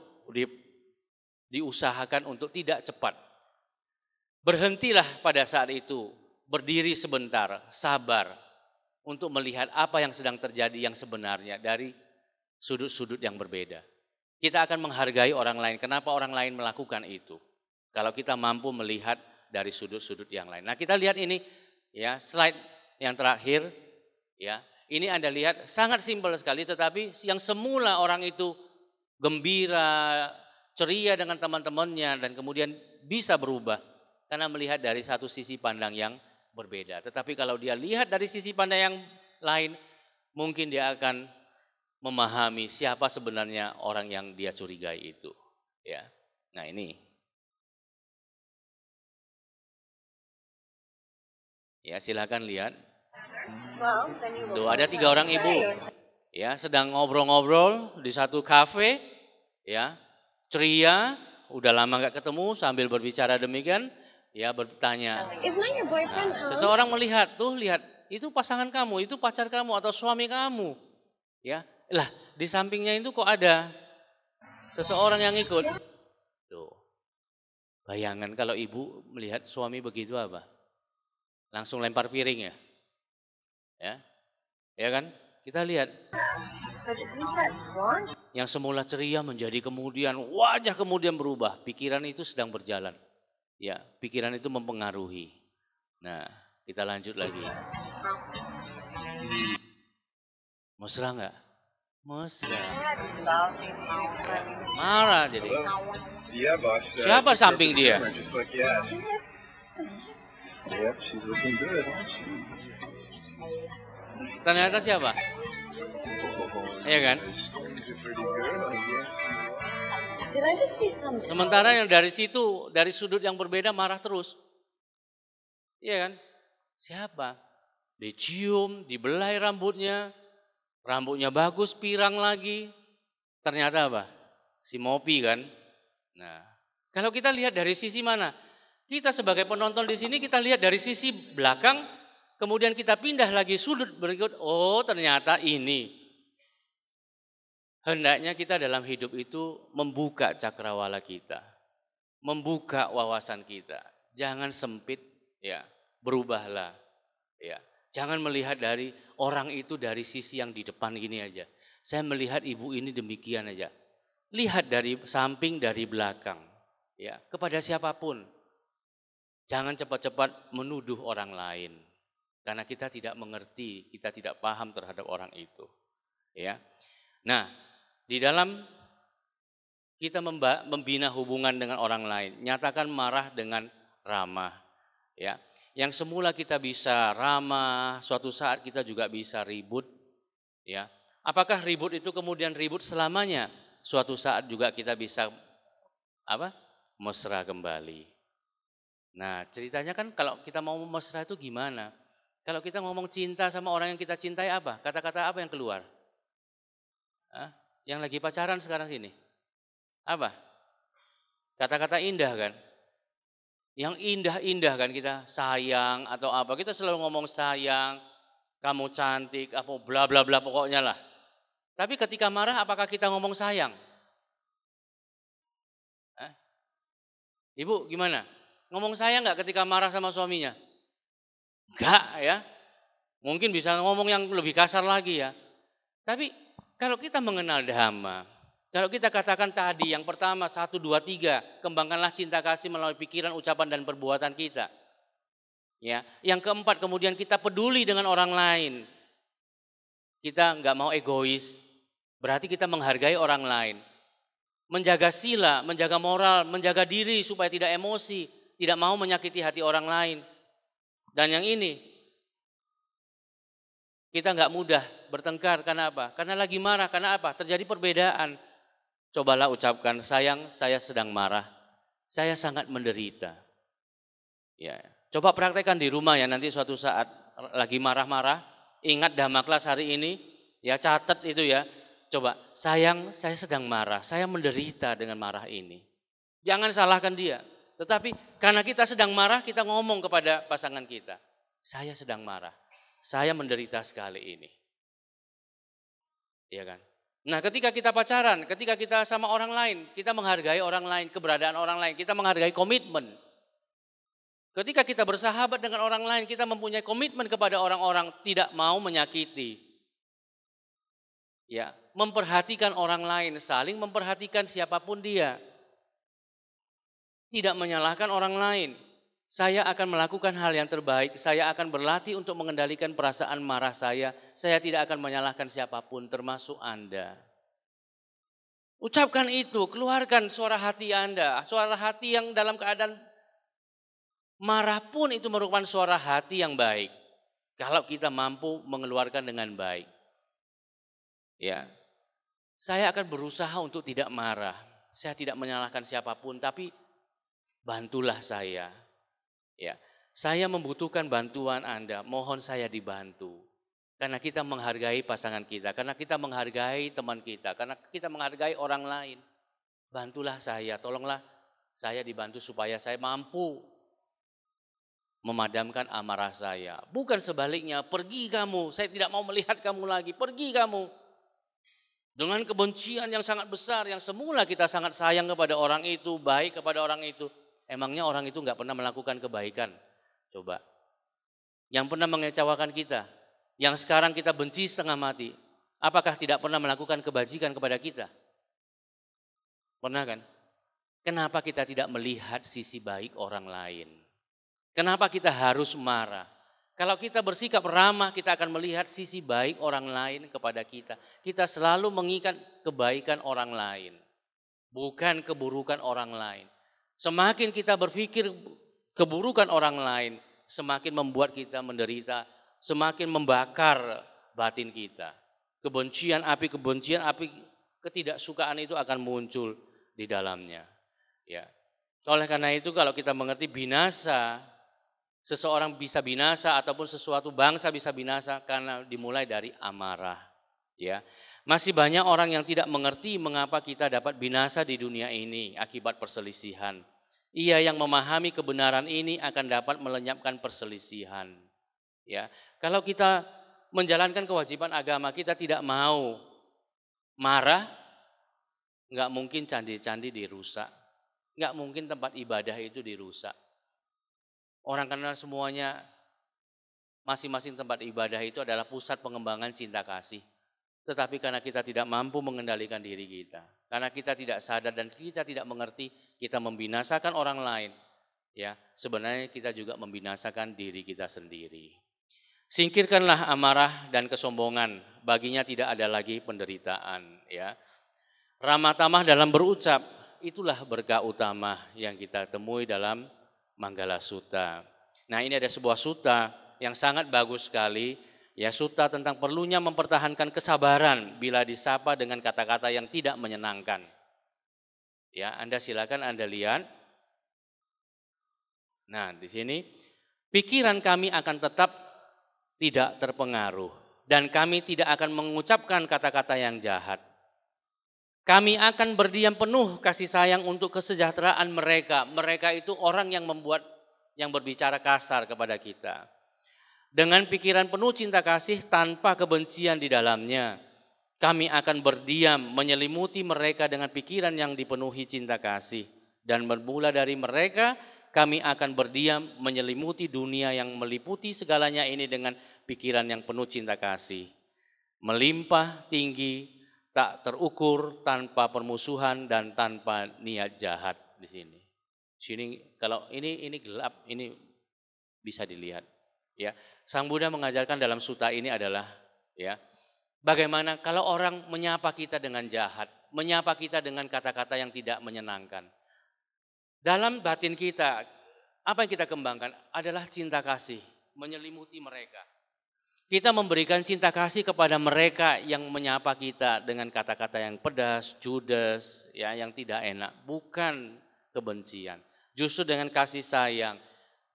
C: diusahakan untuk tidak cepat. Berhentilah pada saat itu, berdiri sebentar, sabar untuk melihat apa yang sedang terjadi yang sebenarnya dari sudut-sudut yang berbeda. Kita akan menghargai orang lain. Kenapa orang lain melakukan itu? Kalau kita mampu melihat dari sudut-sudut yang lain. Nah, kita lihat ini ya, slide yang terakhir ya. Ini Anda lihat sangat simpel sekali tetapi yang semula orang itu gembira, ceria dengan teman-temannya dan kemudian bisa berubah karena melihat dari satu sisi pandang yang berbeda. Tetapi kalau dia lihat dari sisi pandang yang lain, mungkin dia akan memahami siapa sebenarnya orang yang dia curigai itu, ya. Nah, ini Ya, silahkan lihat. Tuh, ada tiga orang ibu. Ya, sedang ngobrol-ngobrol di satu kafe. Ya, ceria, udah lama nggak ketemu sambil berbicara demikian, ya bertanya. Nah, seseorang melihat tuh lihat itu pasangan kamu, itu pacar kamu atau suami kamu, ya lah di sampingnya itu kok ada seseorang yang ikut. Tuh, bayangan kalau ibu melihat suami begitu apa? Langsung lempar piring ya, ya, ya kan? Kita lihat yang semula ceria menjadi kemudian wajah kemudian berubah. Pikiran itu sedang berjalan. Ya, pikiran itu mempengaruhi. Nah, kita lanjut lagi. Mesra nggak?
A: Mesra. Marah jadi. Siapa samping dia?
C: Ternyata siapa? Iya kan? Sementara yang dari situ, dari sudut yang berbeda marah terus. Iya kan? Siapa? Dicium, dibelai rambutnya, rambutnya bagus, pirang lagi. Ternyata apa? Si Mopi kan? Nah, kalau kita lihat dari sisi mana? Kita sebagai penonton di sini kita lihat dari sisi belakang, kemudian kita pindah lagi sudut berikut. Oh, ternyata ini. Hendaknya kita dalam hidup itu membuka cakrawala kita, membuka wawasan kita. Jangan sempit, ya, berubahlah, ya. Jangan melihat dari orang itu dari sisi yang di depan gini aja. Saya melihat ibu ini demikian aja. Lihat dari samping, dari belakang, ya, kepada siapapun. Jangan cepat-cepat menuduh orang lain karena kita tidak mengerti, kita tidak paham terhadap orang itu. Ya. Nah, di dalam kita membina hubungan dengan orang lain. Nyatakan marah dengan ramah. Ya, yang semula kita bisa ramah, suatu saat kita juga bisa ribut. Ya, apakah ribut itu kemudian ribut selamanya? Suatu saat juga kita bisa apa? Mesra kembali. Nah, ceritanya kan kalau kita mau mesra itu gimana? Kalau kita ngomong cinta sama orang yang kita cintai apa? Kata-kata apa yang keluar? Hah? yang lagi pacaran sekarang sini? Apa? Kata-kata indah kan? Yang indah-indah kan kita sayang atau apa? Kita selalu ngomong sayang, kamu cantik, apa bla bla bla pokoknya lah. Tapi ketika marah apakah kita ngomong sayang? Hah? Ibu gimana? Ngomong sayang nggak ketika marah sama suaminya? Enggak ya. Mungkin bisa ngomong yang lebih kasar lagi ya. Tapi kalau kita mengenal dhamma, kalau kita katakan tadi yang pertama satu dua tiga kembangkanlah cinta kasih melalui pikiran, ucapan dan perbuatan kita. Ya, yang keempat kemudian kita peduli dengan orang lain. Kita nggak mau egois, berarti kita menghargai orang lain. Menjaga sila, menjaga moral, menjaga diri supaya tidak emosi, tidak mau menyakiti hati orang lain. Dan yang ini, kita nggak mudah bertengkar karena apa? Karena lagi marah, karena apa? Terjadi perbedaan. Cobalah ucapkan, sayang saya sedang marah, saya sangat menderita. Ya, coba praktekkan di rumah ya nanti suatu saat lagi marah-marah, ingat dhamma kelas hari ini, ya catat itu ya. Coba, sayang saya sedang marah, saya menderita dengan marah ini. Jangan salahkan dia. Tetapi karena kita sedang marah, kita ngomong kepada pasangan kita. Saya sedang marah saya menderita sekali ini. Ya kan? Nah, ketika kita pacaran, ketika kita sama orang lain, kita menghargai orang lain, keberadaan orang lain, kita menghargai komitmen. Ketika kita bersahabat dengan orang lain, kita mempunyai komitmen kepada orang-orang tidak mau menyakiti. Ya, memperhatikan orang lain, saling memperhatikan siapapun dia. Tidak menyalahkan orang lain. Saya akan melakukan hal yang terbaik, saya akan berlatih untuk mengendalikan perasaan marah saya, saya tidak akan menyalahkan siapapun termasuk Anda. Ucapkan itu, keluarkan suara hati Anda, suara hati yang dalam keadaan marah pun itu merupakan suara hati yang baik. Kalau kita mampu mengeluarkan dengan baik. Ya. Saya akan berusaha untuk tidak marah. Saya tidak menyalahkan siapapun, tapi bantulah saya. Ya, saya membutuhkan bantuan Anda, mohon saya dibantu. Karena kita menghargai pasangan kita, karena kita menghargai teman kita, karena kita menghargai orang lain. Bantulah saya, tolonglah saya dibantu supaya saya mampu memadamkan amarah saya. Bukan sebaliknya, pergi kamu, saya tidak mau melihat kamu lagi, pergi kamu. Dengan kebencian yang sangat besar, yang semula kita sangat sayang kepada orang itu, baik kepada orang itu, Emangnya orang itu nggak pernah melakukan kebaikan? Coba. Yang pernah mengecewakan kita, yang sekarang kita benci setengah mati, apakah tidak pernah melakukan kebajikan kepada kita? Pernah kan? Kenapa kita tidak melihat sisi baik orang lain? Kenapa kita harus marah? Kalau kita bersikap ramah, kita akan melihat sisi baik orang lain kepada kita. Kita selalu mengikat kebaikan orang lain, bukan keburukan orang lain. Semakin kita berpikir keburukan orang lain, semakin membuat kita menderita, semakin membakar batin kita. Kebencian api, kebencian api, ketidaksukaan itu akan muncul di dalamnya. Ya. Oleh karena itu kalau kita mengerti binasa, seseorang bisa binasa ataupun sesuatu bangsa bisa binasa karena dimulai dari amarah. Ya. Masih banyak orang yang tidak mengerti mengapa kita dapat binasa di dunia ini akibat perselisihan. Ia yang memahami kebenaran ini akan dapat melenyapkan perselisihan. Ya, kalau kita menjalankan kewajiban agama kita tidak mau marah, nggak mungkin candi-candi dirusak, nggak mungkin tempat ibadah itu dirusak. Orang karena semuanya masing-masing tempat ibadah itu adalah pusat pengembangan cinta kasih tetapi karena kita tidak mampu mengendalikan diri kita, karena kita tidak sadar dan kita tidak mengerti, kita membinasakan orang lain. Ya, sebenarnya kita juga membinasakan diri kita sendiri. Singkirkanlah amarah dan kesombongan, baginya tidak ada lagi penderitaan, ya. Ramah tamah dalam berucap, itulah berkah utama yang kita temui dalam Manggala Sutta. Nah, ini ada sebuah suta yang sangat bagus sekali Ya suta tentang perlunya mempertahankan kesabaran bila disapa dengan kata-kata yang tidak menyenangkan. Ya, Anda silakan Anda lihat. Nah, di sini pikiran kami akan tetap tidak terpengaruh dan kami tidak akan mengucapkan kata-kata yang jahat. Kami akan berdiam penuh kasih sayang untuk kesejahteraan mereka. Mereka itu orang yang membuat yang berbicara kasar kepada kita. Dengan pikiran penuh cinta kasih tanpa kebencian di dalamnya, kami akan berdiam menyelimuti mereka dengan pikiran yang dipenuhi cinta kasih. Dan bermula dari mereka, kami akan berdiam menyelimuti dunia yang meliputi segalanya ini dengan pikiran yang penuh cinta kasih. Melimpah tinggi, tak terukur tanpa permusuhan dan tanpa niat jahat di sini. Sini kalau ini ini gelap, ini bisa dilihat ya Sang Buddha mengajarkan dalam suta ini adalah ya bagaimana kalau orang menyapa kita dengan jahat, menyapa kita dengan kata-kata yang tidak menyenangkan. Dalam batin kita, apa yang kita kembangkan adalah cinta kasih menyelimuti mereka. Kita memberikan cinta kasih kepada mereka yang menyapa kita dengan kata-kata yang pedas, judes, ya yang tidak enak, bukan kebencian. Justru dengan kasih sayang,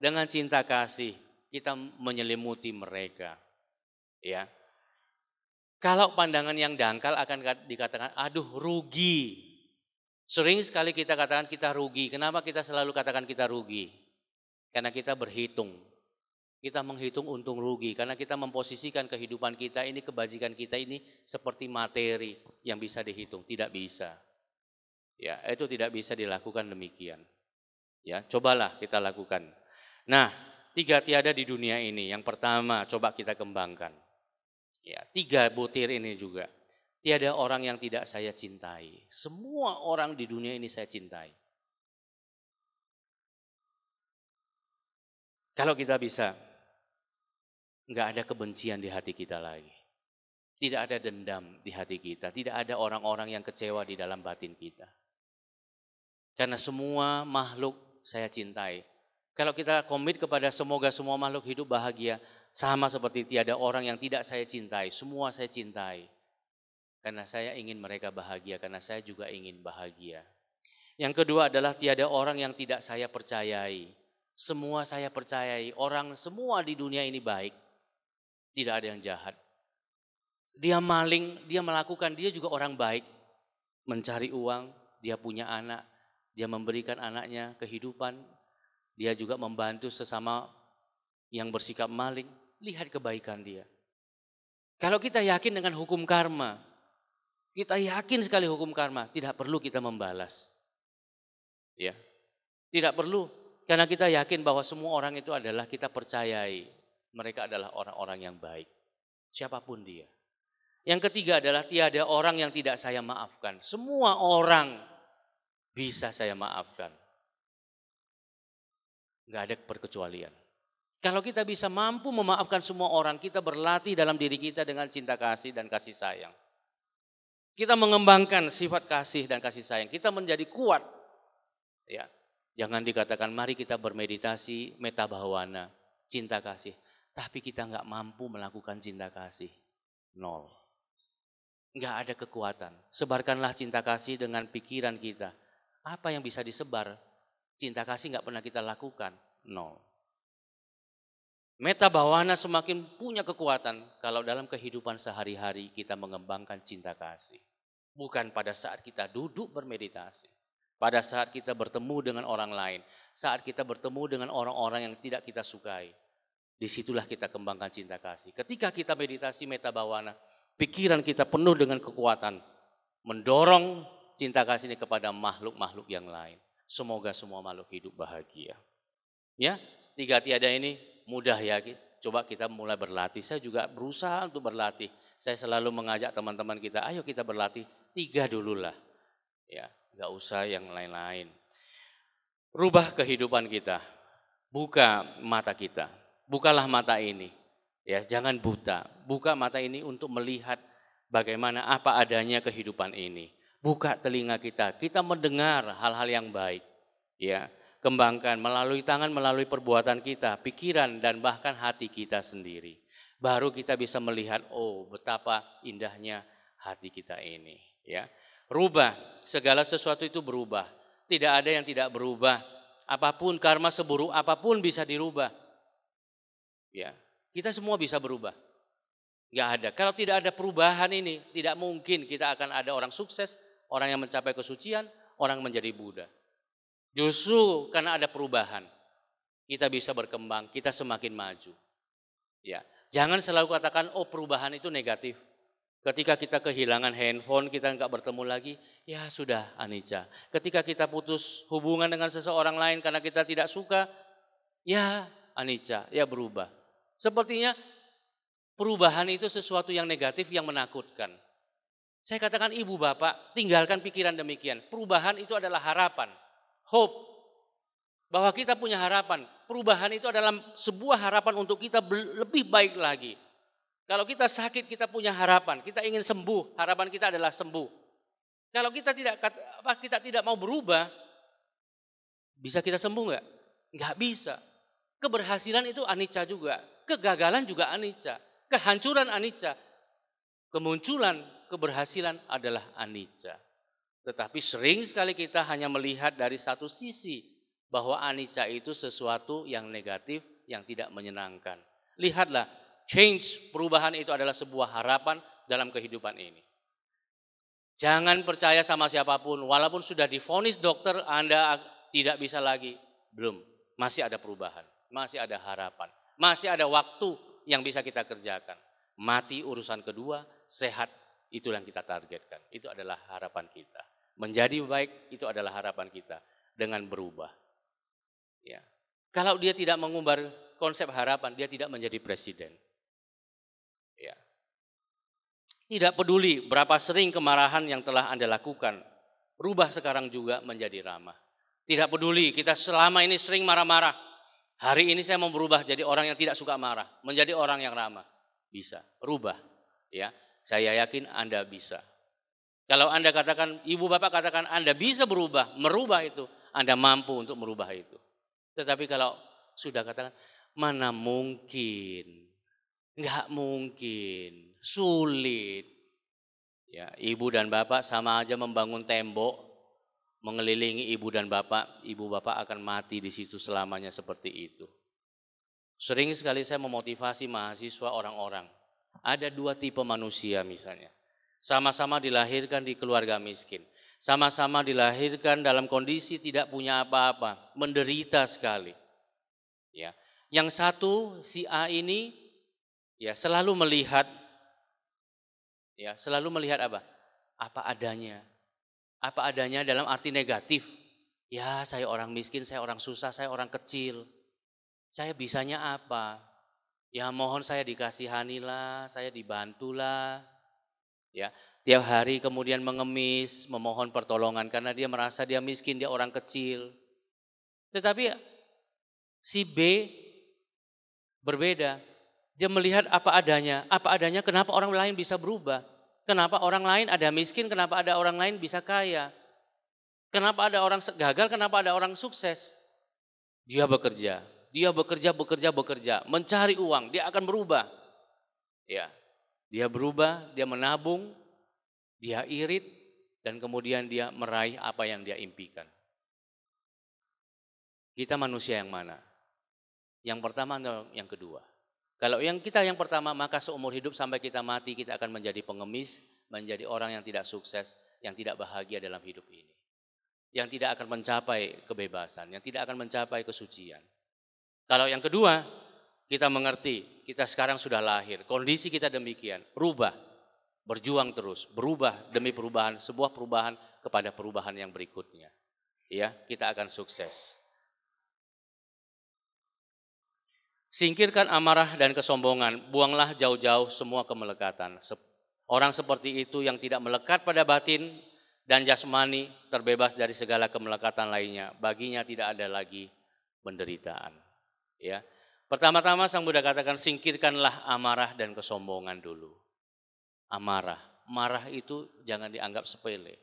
C: dengan cinta kasih, kita menyelimuti mereka. Ya. Kalau pandangan yang dangkal akan dikatakan aduh rugi. Sering sekali kita katakan kita rugi. Kenapa kita selalu katakan kita rugi? Karena kita berhitung. Kita menghitung untung rugi karena kita memposisikan kehidupan kita ini kebajikan kita ini seperti materi yang bisa dihitung, tidak bisa. Ya, itu tidak bisa dilakukan demikian. Ya, cobalah kita lakukan. Nah, tiga tiada di dunia ini. Yang pertama, coba kita kembangkan. Ya, tiga butir ini juga. Tiada orang yang tidak saya cintai. Semua orang di dunia ini saya cintai. Kalau kita bisa, enggak ada kebencian di hati kita lagi. Tidak ada dendam di hati kita. Tidak ada orang-orang yang kecewa di dalam batin kita. Karena semua makhluk saya cintai. Kalau kita komit kepada semoga semua makhluk hidup bahagia, sama seperti tiada orang yang tidak saya cintai, semua saya cintai. Karena saya ingin mereka bahagia, karena saya juga ingin bahagia. Yang kedua adalah tiada orang yang tidak saya percayai. Semua saya percayai, orang semua di dunia ini baik. Tidak ada yang jahat. Dia maling, dia melakukan, dia juga orang baik. Mencari uang, dia punya anak, dia memberikan anaknya kehidupan, dia juga membantu sesama yang bersikap maling. Lihat kebaikan dia. Kalau kita yakin dengan hukum karma, kita yakin sekali hukum karma, tidak perlu kita membalas. Ya. Tidak perlu karena kita yakin bahwa semua orang itu adalah kita percayai. Mereka adalah orang-orang yang baik. Siapapun dia. Yang ketiga adalah tiada orang yang tidak saya maafkan. Semua orang bisa saya maafkan nggak ada perkecualian. Kalau kita bisa mampu memaafkan semua orang, kita berlatih dalam diri kita dengan cinta kasih dan kasih sayang. Kita mengembangkan sifat kasih dan kasih sayang. Kita menjadi kuat. Ya, jangan dikatakan mari kita bermeditasi meta bahwana cinta kasih. Tapi kita nggak mampu melakukan cinta kasih. Nol. Nggak ada kekuatan. Sebarkanlah cinta kasih dengan pikiran kita. Apa yang bisa disebar? Cinta kasih nggak pernah kita lakukan, nol. Meta bawana semakin punya kekuatan kalau dalam kehidupan sehari-hari kita mengembangkan cinta kasih. Bukan pada saat kita duduk bermeditasi, pada saat kita bertemu dengan orang lain, saat kita bertemu dengan orang-orang yang tidak kita sukai. Disitulah kita kembangkan cinta kasih. Ketika kita meditasi meta bawana, pikiran kita penuh dengan kekuatan, mendorong cinta kasih ini kepada makhluk-makhluk yang lain. Semoga semua makhluk hidup bahagia. Ya, tiga tiada ini mudah ya. Coba kita mulai berlatih. Saya juga berusaha untuk berlatih. Saya selalu mengajak teman-teman kita, ayo kita berlatih tiga dululah. Ya, nggak usah yang lain-lain. Rubah kehidupan kita. Buka mata kita. Bukalah mata ini. Ya, jangan buta. Buka mata ini untuk melihat bagaimana apa adanya kehidupan ini buka telinga kita. Kita mendengar hal-hal yang baik. Ya, kembangkan melalui tangan, melalui perbuatan kita, pikiran dan bahkan hati kita sendiri. Baru kita bisa melihat oh betapa indahnya hati kita ini, ya. Rubah, segala sesuatu itu berubah. Tidak ada yang tidak berubah. Apapun karma seburuk apapun bisa dirubah. Ya, kita semua bisa berubah. Gak ada. Kalau tidak ada perubahan ini, tidak mungkin kita akan ada orang sukses, orang yang mencapai kesucian, orang menjadi Buddha. Justru karena ada perubahan, kita bisa berkembang, kita semakin maju. Ya, jangan selalu katakan oh perubahan itu negatif. Ketika kita kehilangan handphone, kita nggak bertemu lagi, ya sudah Anica. Ketika kita putus hubungan dengan seseorang lain karena kita tidak suka, ya Anica, ya berubah. Sepertinya perubahan itu sesuatu yang negatif yang menakutkan. Saya katakan ibu bapak, tinggalkan pikiran demikian. Perubahan itu adalah harapan, hope. Bahwa kita punya harapan. Perubahan itu adalah sebuah harapan untuk kita lebih baik lagi. Kalau kita sakit kita punya harapan, kita ingin sembuh, harapan kita adalah sembuh. Kalau kita tidak apa kita tidak mau berubah, bisa kita sembuh nggak? Nggak bisa. Keberhasilan itu anicca juga, kegagalan juga anicca, kehancuran anicca, kemunculan keberhasilan adalah anica, Tetapi sering sekali kita hanya melihat dari satu sisi bahwa anica itu sesuatu yang negatif yang tidak menyenangkan. Lihatlah, change perubahan itu adalah sebuah harapan dalam kehidupan ini. Jangan percaya sama siapapun, walaupun sudah difonis dokter Anda tidak bisa lagi. Belum, masih ada perubahan, masih ada harapan, masih ada waktu yang bisa kita kerjakan. Mati urusan kedua, sehat Itulah yang kita targetkan. Itu adalah harapan kita. Menjadi baik itu adalah harapan kita dengan berubah. Ya. Kalau dia tidak mengumbar konsep harapan, dia tidak menjadi presiden. Ya. Tidak peduli berapa sering kemarahan yang telah Anda lakukan, rubah sekarang juga menjadi ramah. Tidak peduli, kita selama ini sering marah-marah. Hari ini saya mau berubah jadi orang yang tidak suka marah, menjadi orang yang ramah. Bisa, rubah. Ya, saya yakin Anda bisa. Kalau Anda katakan, ibu bapak katakan Anda bisa berubah, merubah itu, Anda mampu untuk merubah itu. Tetapi kalau sudah katakan, mana mungkin, enggak mungkin, sulit. Ya, ibu dan bapak sama aja membangun tembok, mengelilingi ibu dan bapak, ibu bapak akan mati di situ selamanya seperti itu. Sering sekali saya memotivasi mahasiswa orang-orang. Ada dua tipe manusia misalnya. Sama-sama dilahirkan di keluarga miskin. Sama-sama dilahirkan dalam kondisi tidak punya apa-apa, menderita sekali. Ya. Yang satu si A ini ya selalu melihat ya, selalu melihat apa? Apa adanya. Apa adanya dalam arti negatif. Ya, saya orang miskin, saya orang susah, saya orang kecil. Saya bisanya apa? Ya mohon saya dikasihanilah, saya dibantulah. Ya, tiap hari kemudian mengemis, memohon pertolongan karena dia merasa dia miskin, dia orang kecil. Tetapi si B berbeda. Dia melihat apa adanya, apa adanya kenapa orang lain bisa berubah? Kenapa orang lain ada miskin, kenapa ada orang lain bisa kaya? Kenapa ada orang gagal, kenapa ada orang sukses? Dia bekerja, dia bekerja, bekerja, bekerja, mencari uang, dia akan berubah. Ya. Dia berubah, dia menabung, dia irit dan kemudian dia meraih apa yang dia impikan. Kita manusia yang mana? Yang pertama atau yang kedua? Kalau yang kita yang pertama maka seumur hidup sampai kita mati kita akan menjadi pengemis, menjadi orang yang tidak sukses, yang tidak bahagia dalam hidup ini. Yang tidak akan mencapai kebebasan, yang tidak akan mencapai kesucian. Kalau yang kedua, kita mengerti, kita sekarang sudah lahir, kondisi kita demikian, berubah, berjuang terus, berubah demi perubahan, sebuah perubahan kepada perubahan yang berikutnya. Ya, kita akan sukses. Singkirkan amarah dan kesombongan, buanglah jauh-jauh semua kemelekatan. Orang seperti itu yang tidak melekat pada batin dan jasmani terbebas dari segala kemelekatan lainnya. Baginya tidak ada lagi penderitaan. Ya. Pertama-tama Sang Buddha katakan singkirkanlah amarah dan kesombongan dulu. Amarah, marah itu jangan dianggap sepele,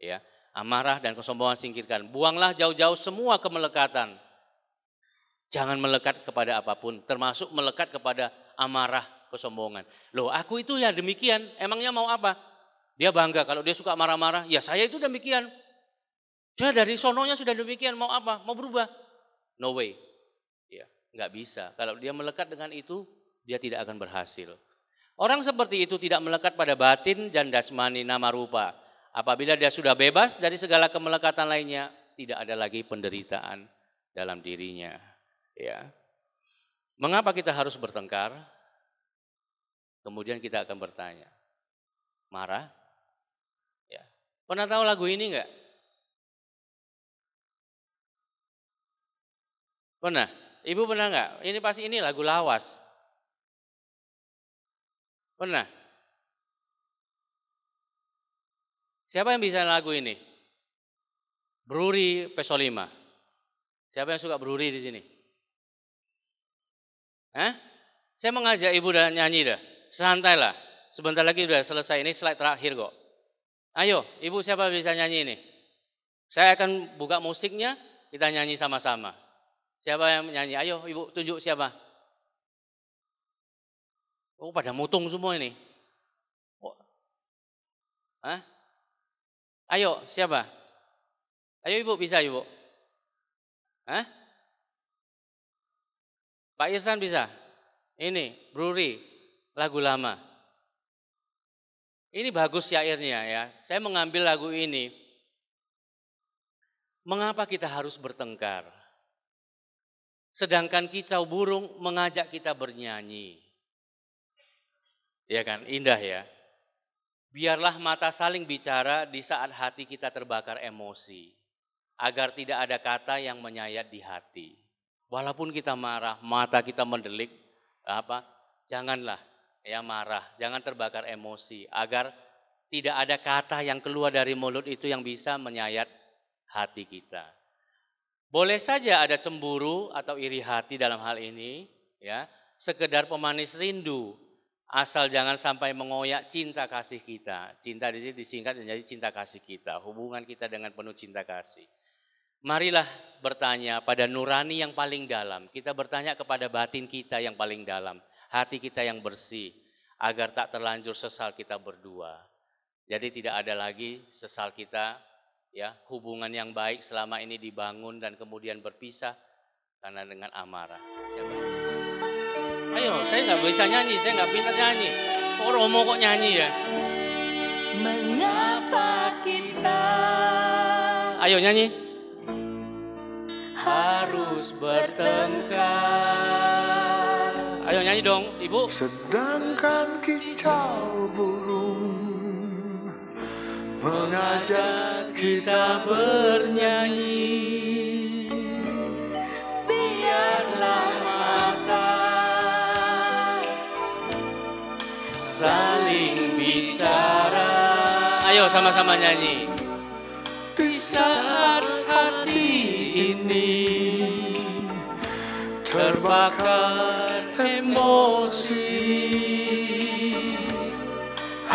C: ya. Amarah dan kesombongan singkirkan. Buanglah jauh-jauh semua kemelekatan. Jangan melekat kepada apapun, termasuk melekat kepada amarah, kesombongan. Loh, aku itu ya demikian, emangnya mau apa? Dia bangga kalau dia suka marah-marah, ya saya itu demikian. Saya dari sononya sudah demikian, mau apa? Mau berubah? No way. Nggak bisa. Kalau dia melekat dengan itu, dia tidak akan berhasil. Orang seperti itu tidak melekat pada batin dan dasmani nama rupa. Apabila dia sudah bebas dari segala kemelekatan lainnya, tidak ada lagi penderitaan dalam dirinya. Ya. Mengapa kita harus bertengkar? Kemudian kita akan bertanya, marah? Ya. Pernah tahu lagu ini enggak? Pernah? Ibu pernah nggak? Ini pasti ini lagu lawas. Pernah? Siapa yang bisa lagu ini? Bruri Pesolima. Siapa yang suka bruri di sini? Hah? Saya mengajak ibu dan nyanyi dah. Santailah. Sebentar lagi sudah selesai. Ini slide terakhir kok. Ayo, ibu siapa bisa nyanyi ini? Saya akan buka musiknya, kita nyanyi sama-sama. Siapa yang menyanyi Ayo ibu tunjuk siapa. Oh pada mutung semua ini. Oh. Hah? Ayo siapa? Ayo ibu bisa ibu. Hah? Pak Irsan bisa. Ini Bruri lagu lama. Ini bagus syairnya ya. Saya mengambil lagu ini. Mengapa kita harus bertengkar? Sedangkan kicau burung mengajak kita bernyanyi. Ya kan, indah ya. Biarlah mata saling bicara di saat hati kita terbakar emosi. Agar tidak ada kata yang menyayat di hati. Walaupun kita marah, mata kita mendelik, apa? Janganlah ya marah, jangan terbakar emosi agar tidak ada kata yang keluar dari mulut itu yang bisa menyayat hati kita. Boleh saja ada cemburu atau iri hati dalam hal ini, ya. Sekedar pemanis rindu, asal jangan sampai mengoyak cinta kasih kita. Cinta di sini disingkat menjadi cinta kasih kita, hubungan kita dengan penuh cinta kasih. Marilah bertanya pada nurani yang paling dalam. Kita bertanya kepada batin kita yang paling dalam, hati kita yang bersih, agar tak terlanjur sesal kita berdua. Jadi tidak ada lagi sesal kita ya hubungan yang baik selama ini dibangun dan kemudian berpisah karena dengan amarah. Siapa? Ayo, saya nggak bisa nyanyi, saya nggak pintar nyanyi. Kok Romo kok nyanyi ya?
B: Mengapa kita
C: Ayo nyanyi Harus bertengkar Ayo nyanyi dong, Ibu Sedangkan kicau burung mengajak kita bernyanyi.
B: Biarlah mata
C: saling bicara. Ayo sama-sama nyanyi. Di saat hati ini terbakar emosi.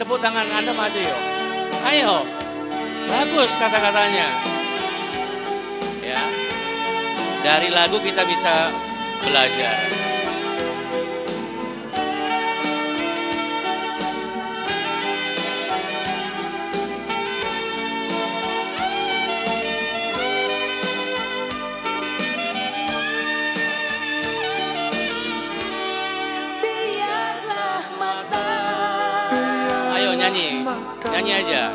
C: tepuk tangan Anda maju yuk. Ayo. Bagus kata-katanya. Ya. Dari lagu kita bisa belajar. nyanyi aja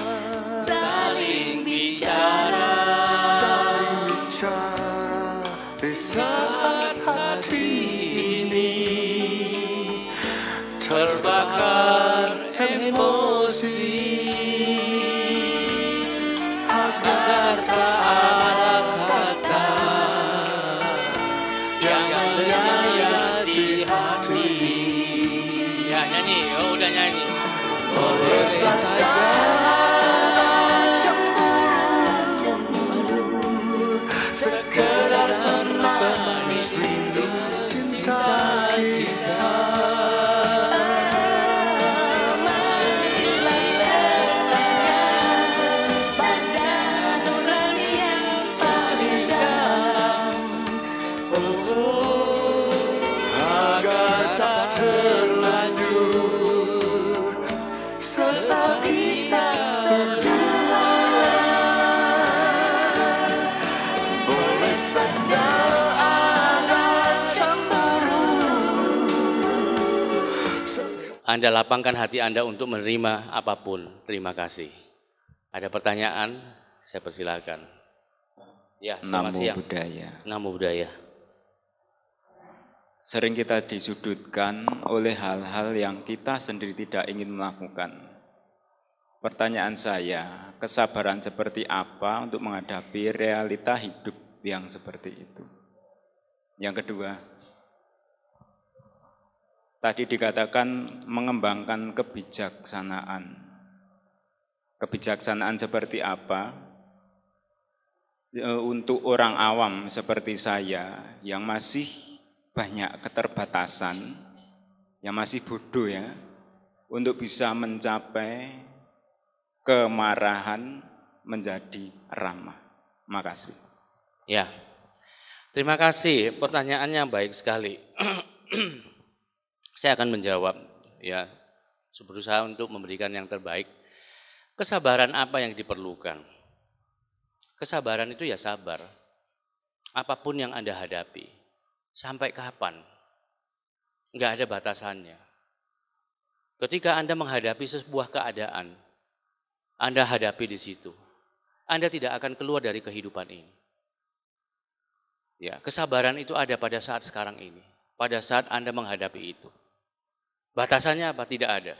C: Anda lapangkan hati Anda untuk menerima apapun. Terima kasih. Ada pertanyaan? Saya persilakan.
A: Ya, selamat Namo siang. Budaya.
B: Namo Budaya. Sering kita disudutkan oleh hal-hal yang kita sendiri tidak ingin melakukan. Pertanyaan saya, kesabaran seperti apa untuk menghadapi realita hidup yang seperti itu? Yang kedua, Tadi dikatakan mengembangkan kebijaksanaan. Kebijaksanaan seperti apa? E, untuk orang awam seperti saya yang masih banyak keterbatasan, yang masih bodoh ya, untuk bisa mencapai kemarahan menjadi ramah. Makasih.
C: Ya, terima kasih. Pertanyaannya baik sekali. [CLEARS THROAT] Saya akan menjawab ya, berusaha untuk memberikan yang terbaik. Kesabaran apa yang diperlukan? Kesabaran itu ya sabar. Apapun yang Anda hadapi. Sampai kapan? Enggak ada batasannya. Ketika Anda menghadapi sebuah keadaan, Anda hadapi di situ. Anda tidak akan keluar dari kehidupan ini. Ya, kesabaran itu ada pada saat sekarang ini, pada saat Anda menghadapi itu. Batasannya apa? Tidak ada.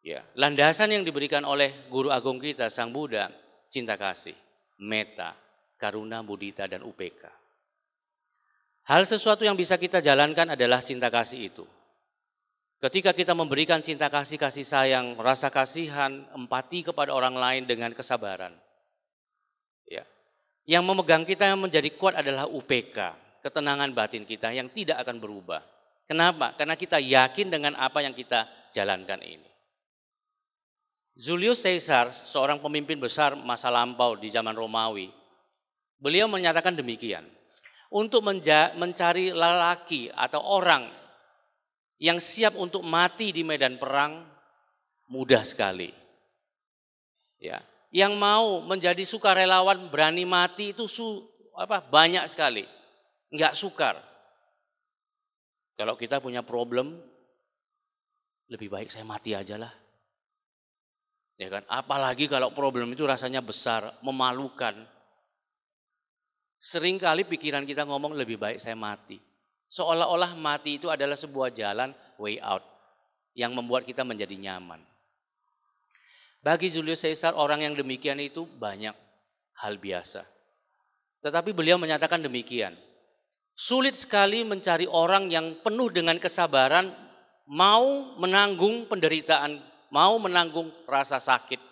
C: Ya, landasan yang diberikan oleh guru agung kita Sang Buddha, cinta kasih, meta, karuna, mudita dan UPK. Hal sesuatu yang bisa kita jalankan adalah cinta kasih itu. Ketika kita memberikan cinta kasih, kasih sayang, rasa kasihan, empati kepada orang lain dengan kesabaran. Ya. Yang memegang kita yang menjadi kuat adalah UPK, ketenangan batin kita yang tidak akan berubah. Kenapa? Karena kita yakin dengan apa yang kita jalankan ini. Julius Caesar, seorang pemimpin besar masa lampau di zaman Romawi, beliau menyatakan demikian. Untuk menja- mencari lelaki atau orang yang siap untuk mati di medan perang, mudah sekali. Ya, yang mau menjadi sukarelawan berani mati itu su, apa banyak sekali, nggak sukar. Kalau kita punya problem, lebih baik saya mati aja lah. Ya kan? Apalagi kalau problem itu rasanya besar, memalukan. Seringkali pikiran kita ngomong lebih baik saya mati. Seolah-olah mati itu adalah sebuah jalan way out yang membuat kita menjadi nyaman. Bagi Julius Caesar orang yang demikian itu banyak hal biasa. Tetapi beliau menyatakan demikian, Sulit sekali mencari orang yang penuh dengan kesabaran, mau menanggung penderitaan, mau menanggung rasa sakit.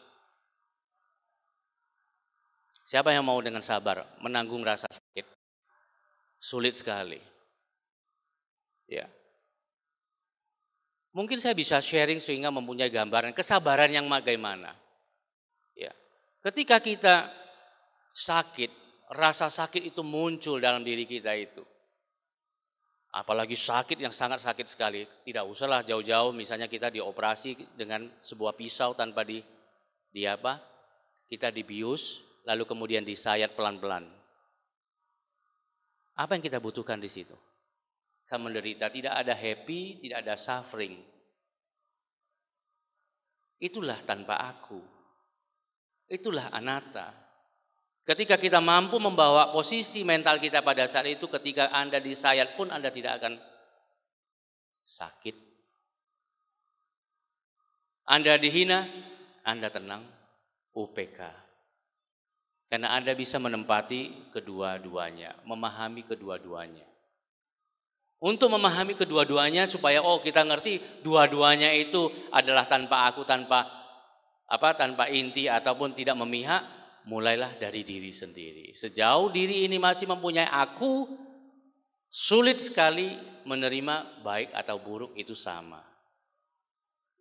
C: Siapa yang mau dengan sabar menanggung rasa sakit? Sulit sekali. Ya. Mungkin saya bisa sharing sehingga mempunyai gambaran kesabaran yang bagaimana. Ya. Ketika kita sakit, rasa sakit itu muncul dalam diri kita itu. Apalagi sakit yang sangat sakit sekali. Tidak usahlah jauh-jauh misalnya kita dioperasi dengan sebuah pisau tanpa di, di apa? Kita dibius, lalu kemudian disayat pelan-pelan. Apa yang kita butuhkan di situ? Kita menderita, tidak ada happy, tidak ada suffering. Itulah tanpa aku. Itulah anata. Ketika kita mampu membawa posisi mental kita pada saat itu, ketika Anda disayat pun Anda tidak akan sakit. Anda dihina, Anda tenang, UPK. Karena Anda bisa menempati kedua-duanya, memahami kedua-duanya. Untuk memahami kedua-duanya supaya oh kita ngerti dua-duanya itu adalah tanpa aku tanpa apa tanpa inti ataupun tidak memihak mulailah dari diri sendiri. Sejauh diri ini masih mempunyai aku, sulit sekali menerima baik atau buruk itu sama.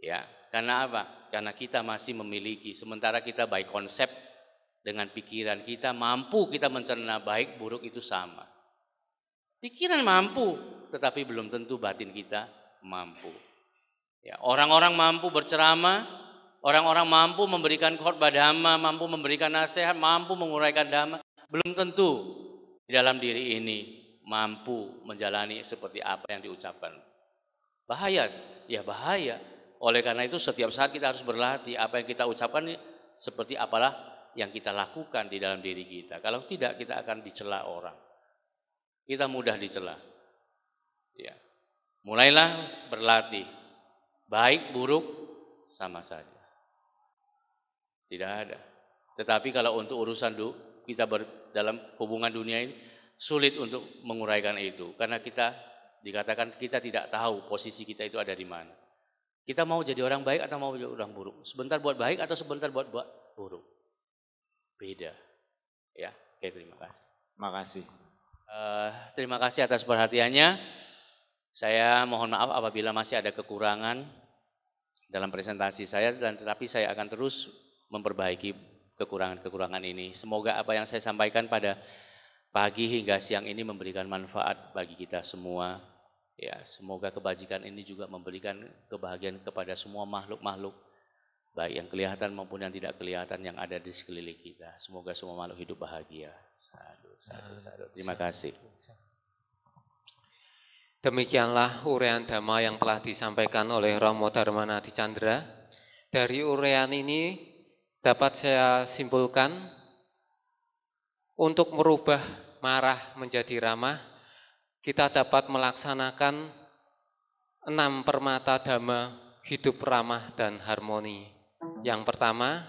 C: Ya, karena apa? Karena kita masih memiliki sementara kita baik konsep dengan pikiran kita mampu kita mencerna baik buruk itu sama. Pikiran mampu, tetapi belum tentu batin kita mampu. Ya, orang-orang mampu berceramah, Orang-orang mampu memberikan khotbah dhamma, mampu memberikan nasihat, mampu menguraikan dhamma. Belum tentu di dalam diri ini mampu menjalani seperti apa yang diucapkan. Bahaya, ya bahaya. Oleh karena itu setiap saat kita harus berlatih apa yang kita ucapkan seperti apalah yang kita lakukan di dalam diri kita. Kalau tidak kita akan dicela orang. Kita mudah dicela. Ya. Mulailah berlatih. Baik buruk sama saja. Tidak ada. Tetapi kalau untuk urusan du, kita ber, dalam hubungan dunia ini sulit untuk menguraikan itu karena kita dikatakan kita tidak tahu posisi kita itu ada di mana. Kita mau jadi orang baik atau mau jadi orang buruk? Sebentar buat baik atau sebentar buat buat buruk? Beda. Ya, oke terima kasih. Makasih. Uh, terima kasih atas perhatiannya. Saya mohon maaf apabila masih ada kekurangan dalam presentasi saya dan tetapi saya akan terus memperbaiki kekurangan-kekurangan ini. Semoga apa yang saya sampaikan pada pagi hingga siang ini memberikan manfaat bagi kita semua. Ya, semoga kebajikan ini juga memberikan kebahagiaan kepada semua makhluk-makhluk baik yang kelihatan maupun yang tidak kelihatan yang ada di sekeliling kita. Semoga semua makhluk hidup bahagia. Sadu, sadu, sadu. Terima kasih.
B: Demikianlah urean dhamma yang telah disampaikan oleh Romo Darmana Chandra. Dari urean ini dapat saya simpulkan untuk merubah marah menjadi ramah kita dapat melaksanakan enam permata dhamma hidup ramah dan harmoni. Yang pertama,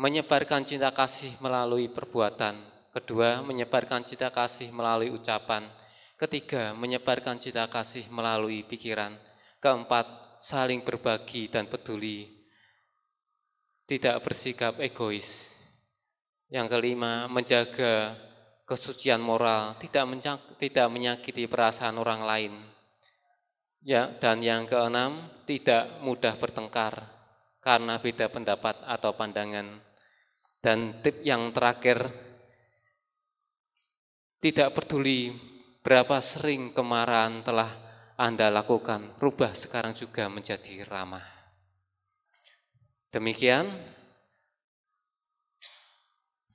B: menyebarkan cinta kasih melalui perbuatan. Kedua, menyebarkan cinta kasih melalui ucapan. Ketiga, menyebarkan cinta kasih melalui pikiran. Keempat, saling berbagi dan peduli tidak bersikap egois. Yang kelima, menjaga kesucian moral, tidak mencak, tidak menyakiti perasaan orang lain. Ya, dan yang keenam, tidak mudah bertengkar karena beda pendapat atau pandangan. Dan tip yang terakhir, tidak peduli berapa sering kemarahan telah Anda lakukan, rubah sekarang juga menjadi ramah. Demikian,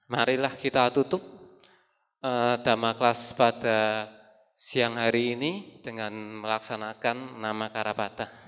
B: marilah kita tutup uh, Dhamma kelas pada siang hari ini dengan melaksanakan nama Karapata.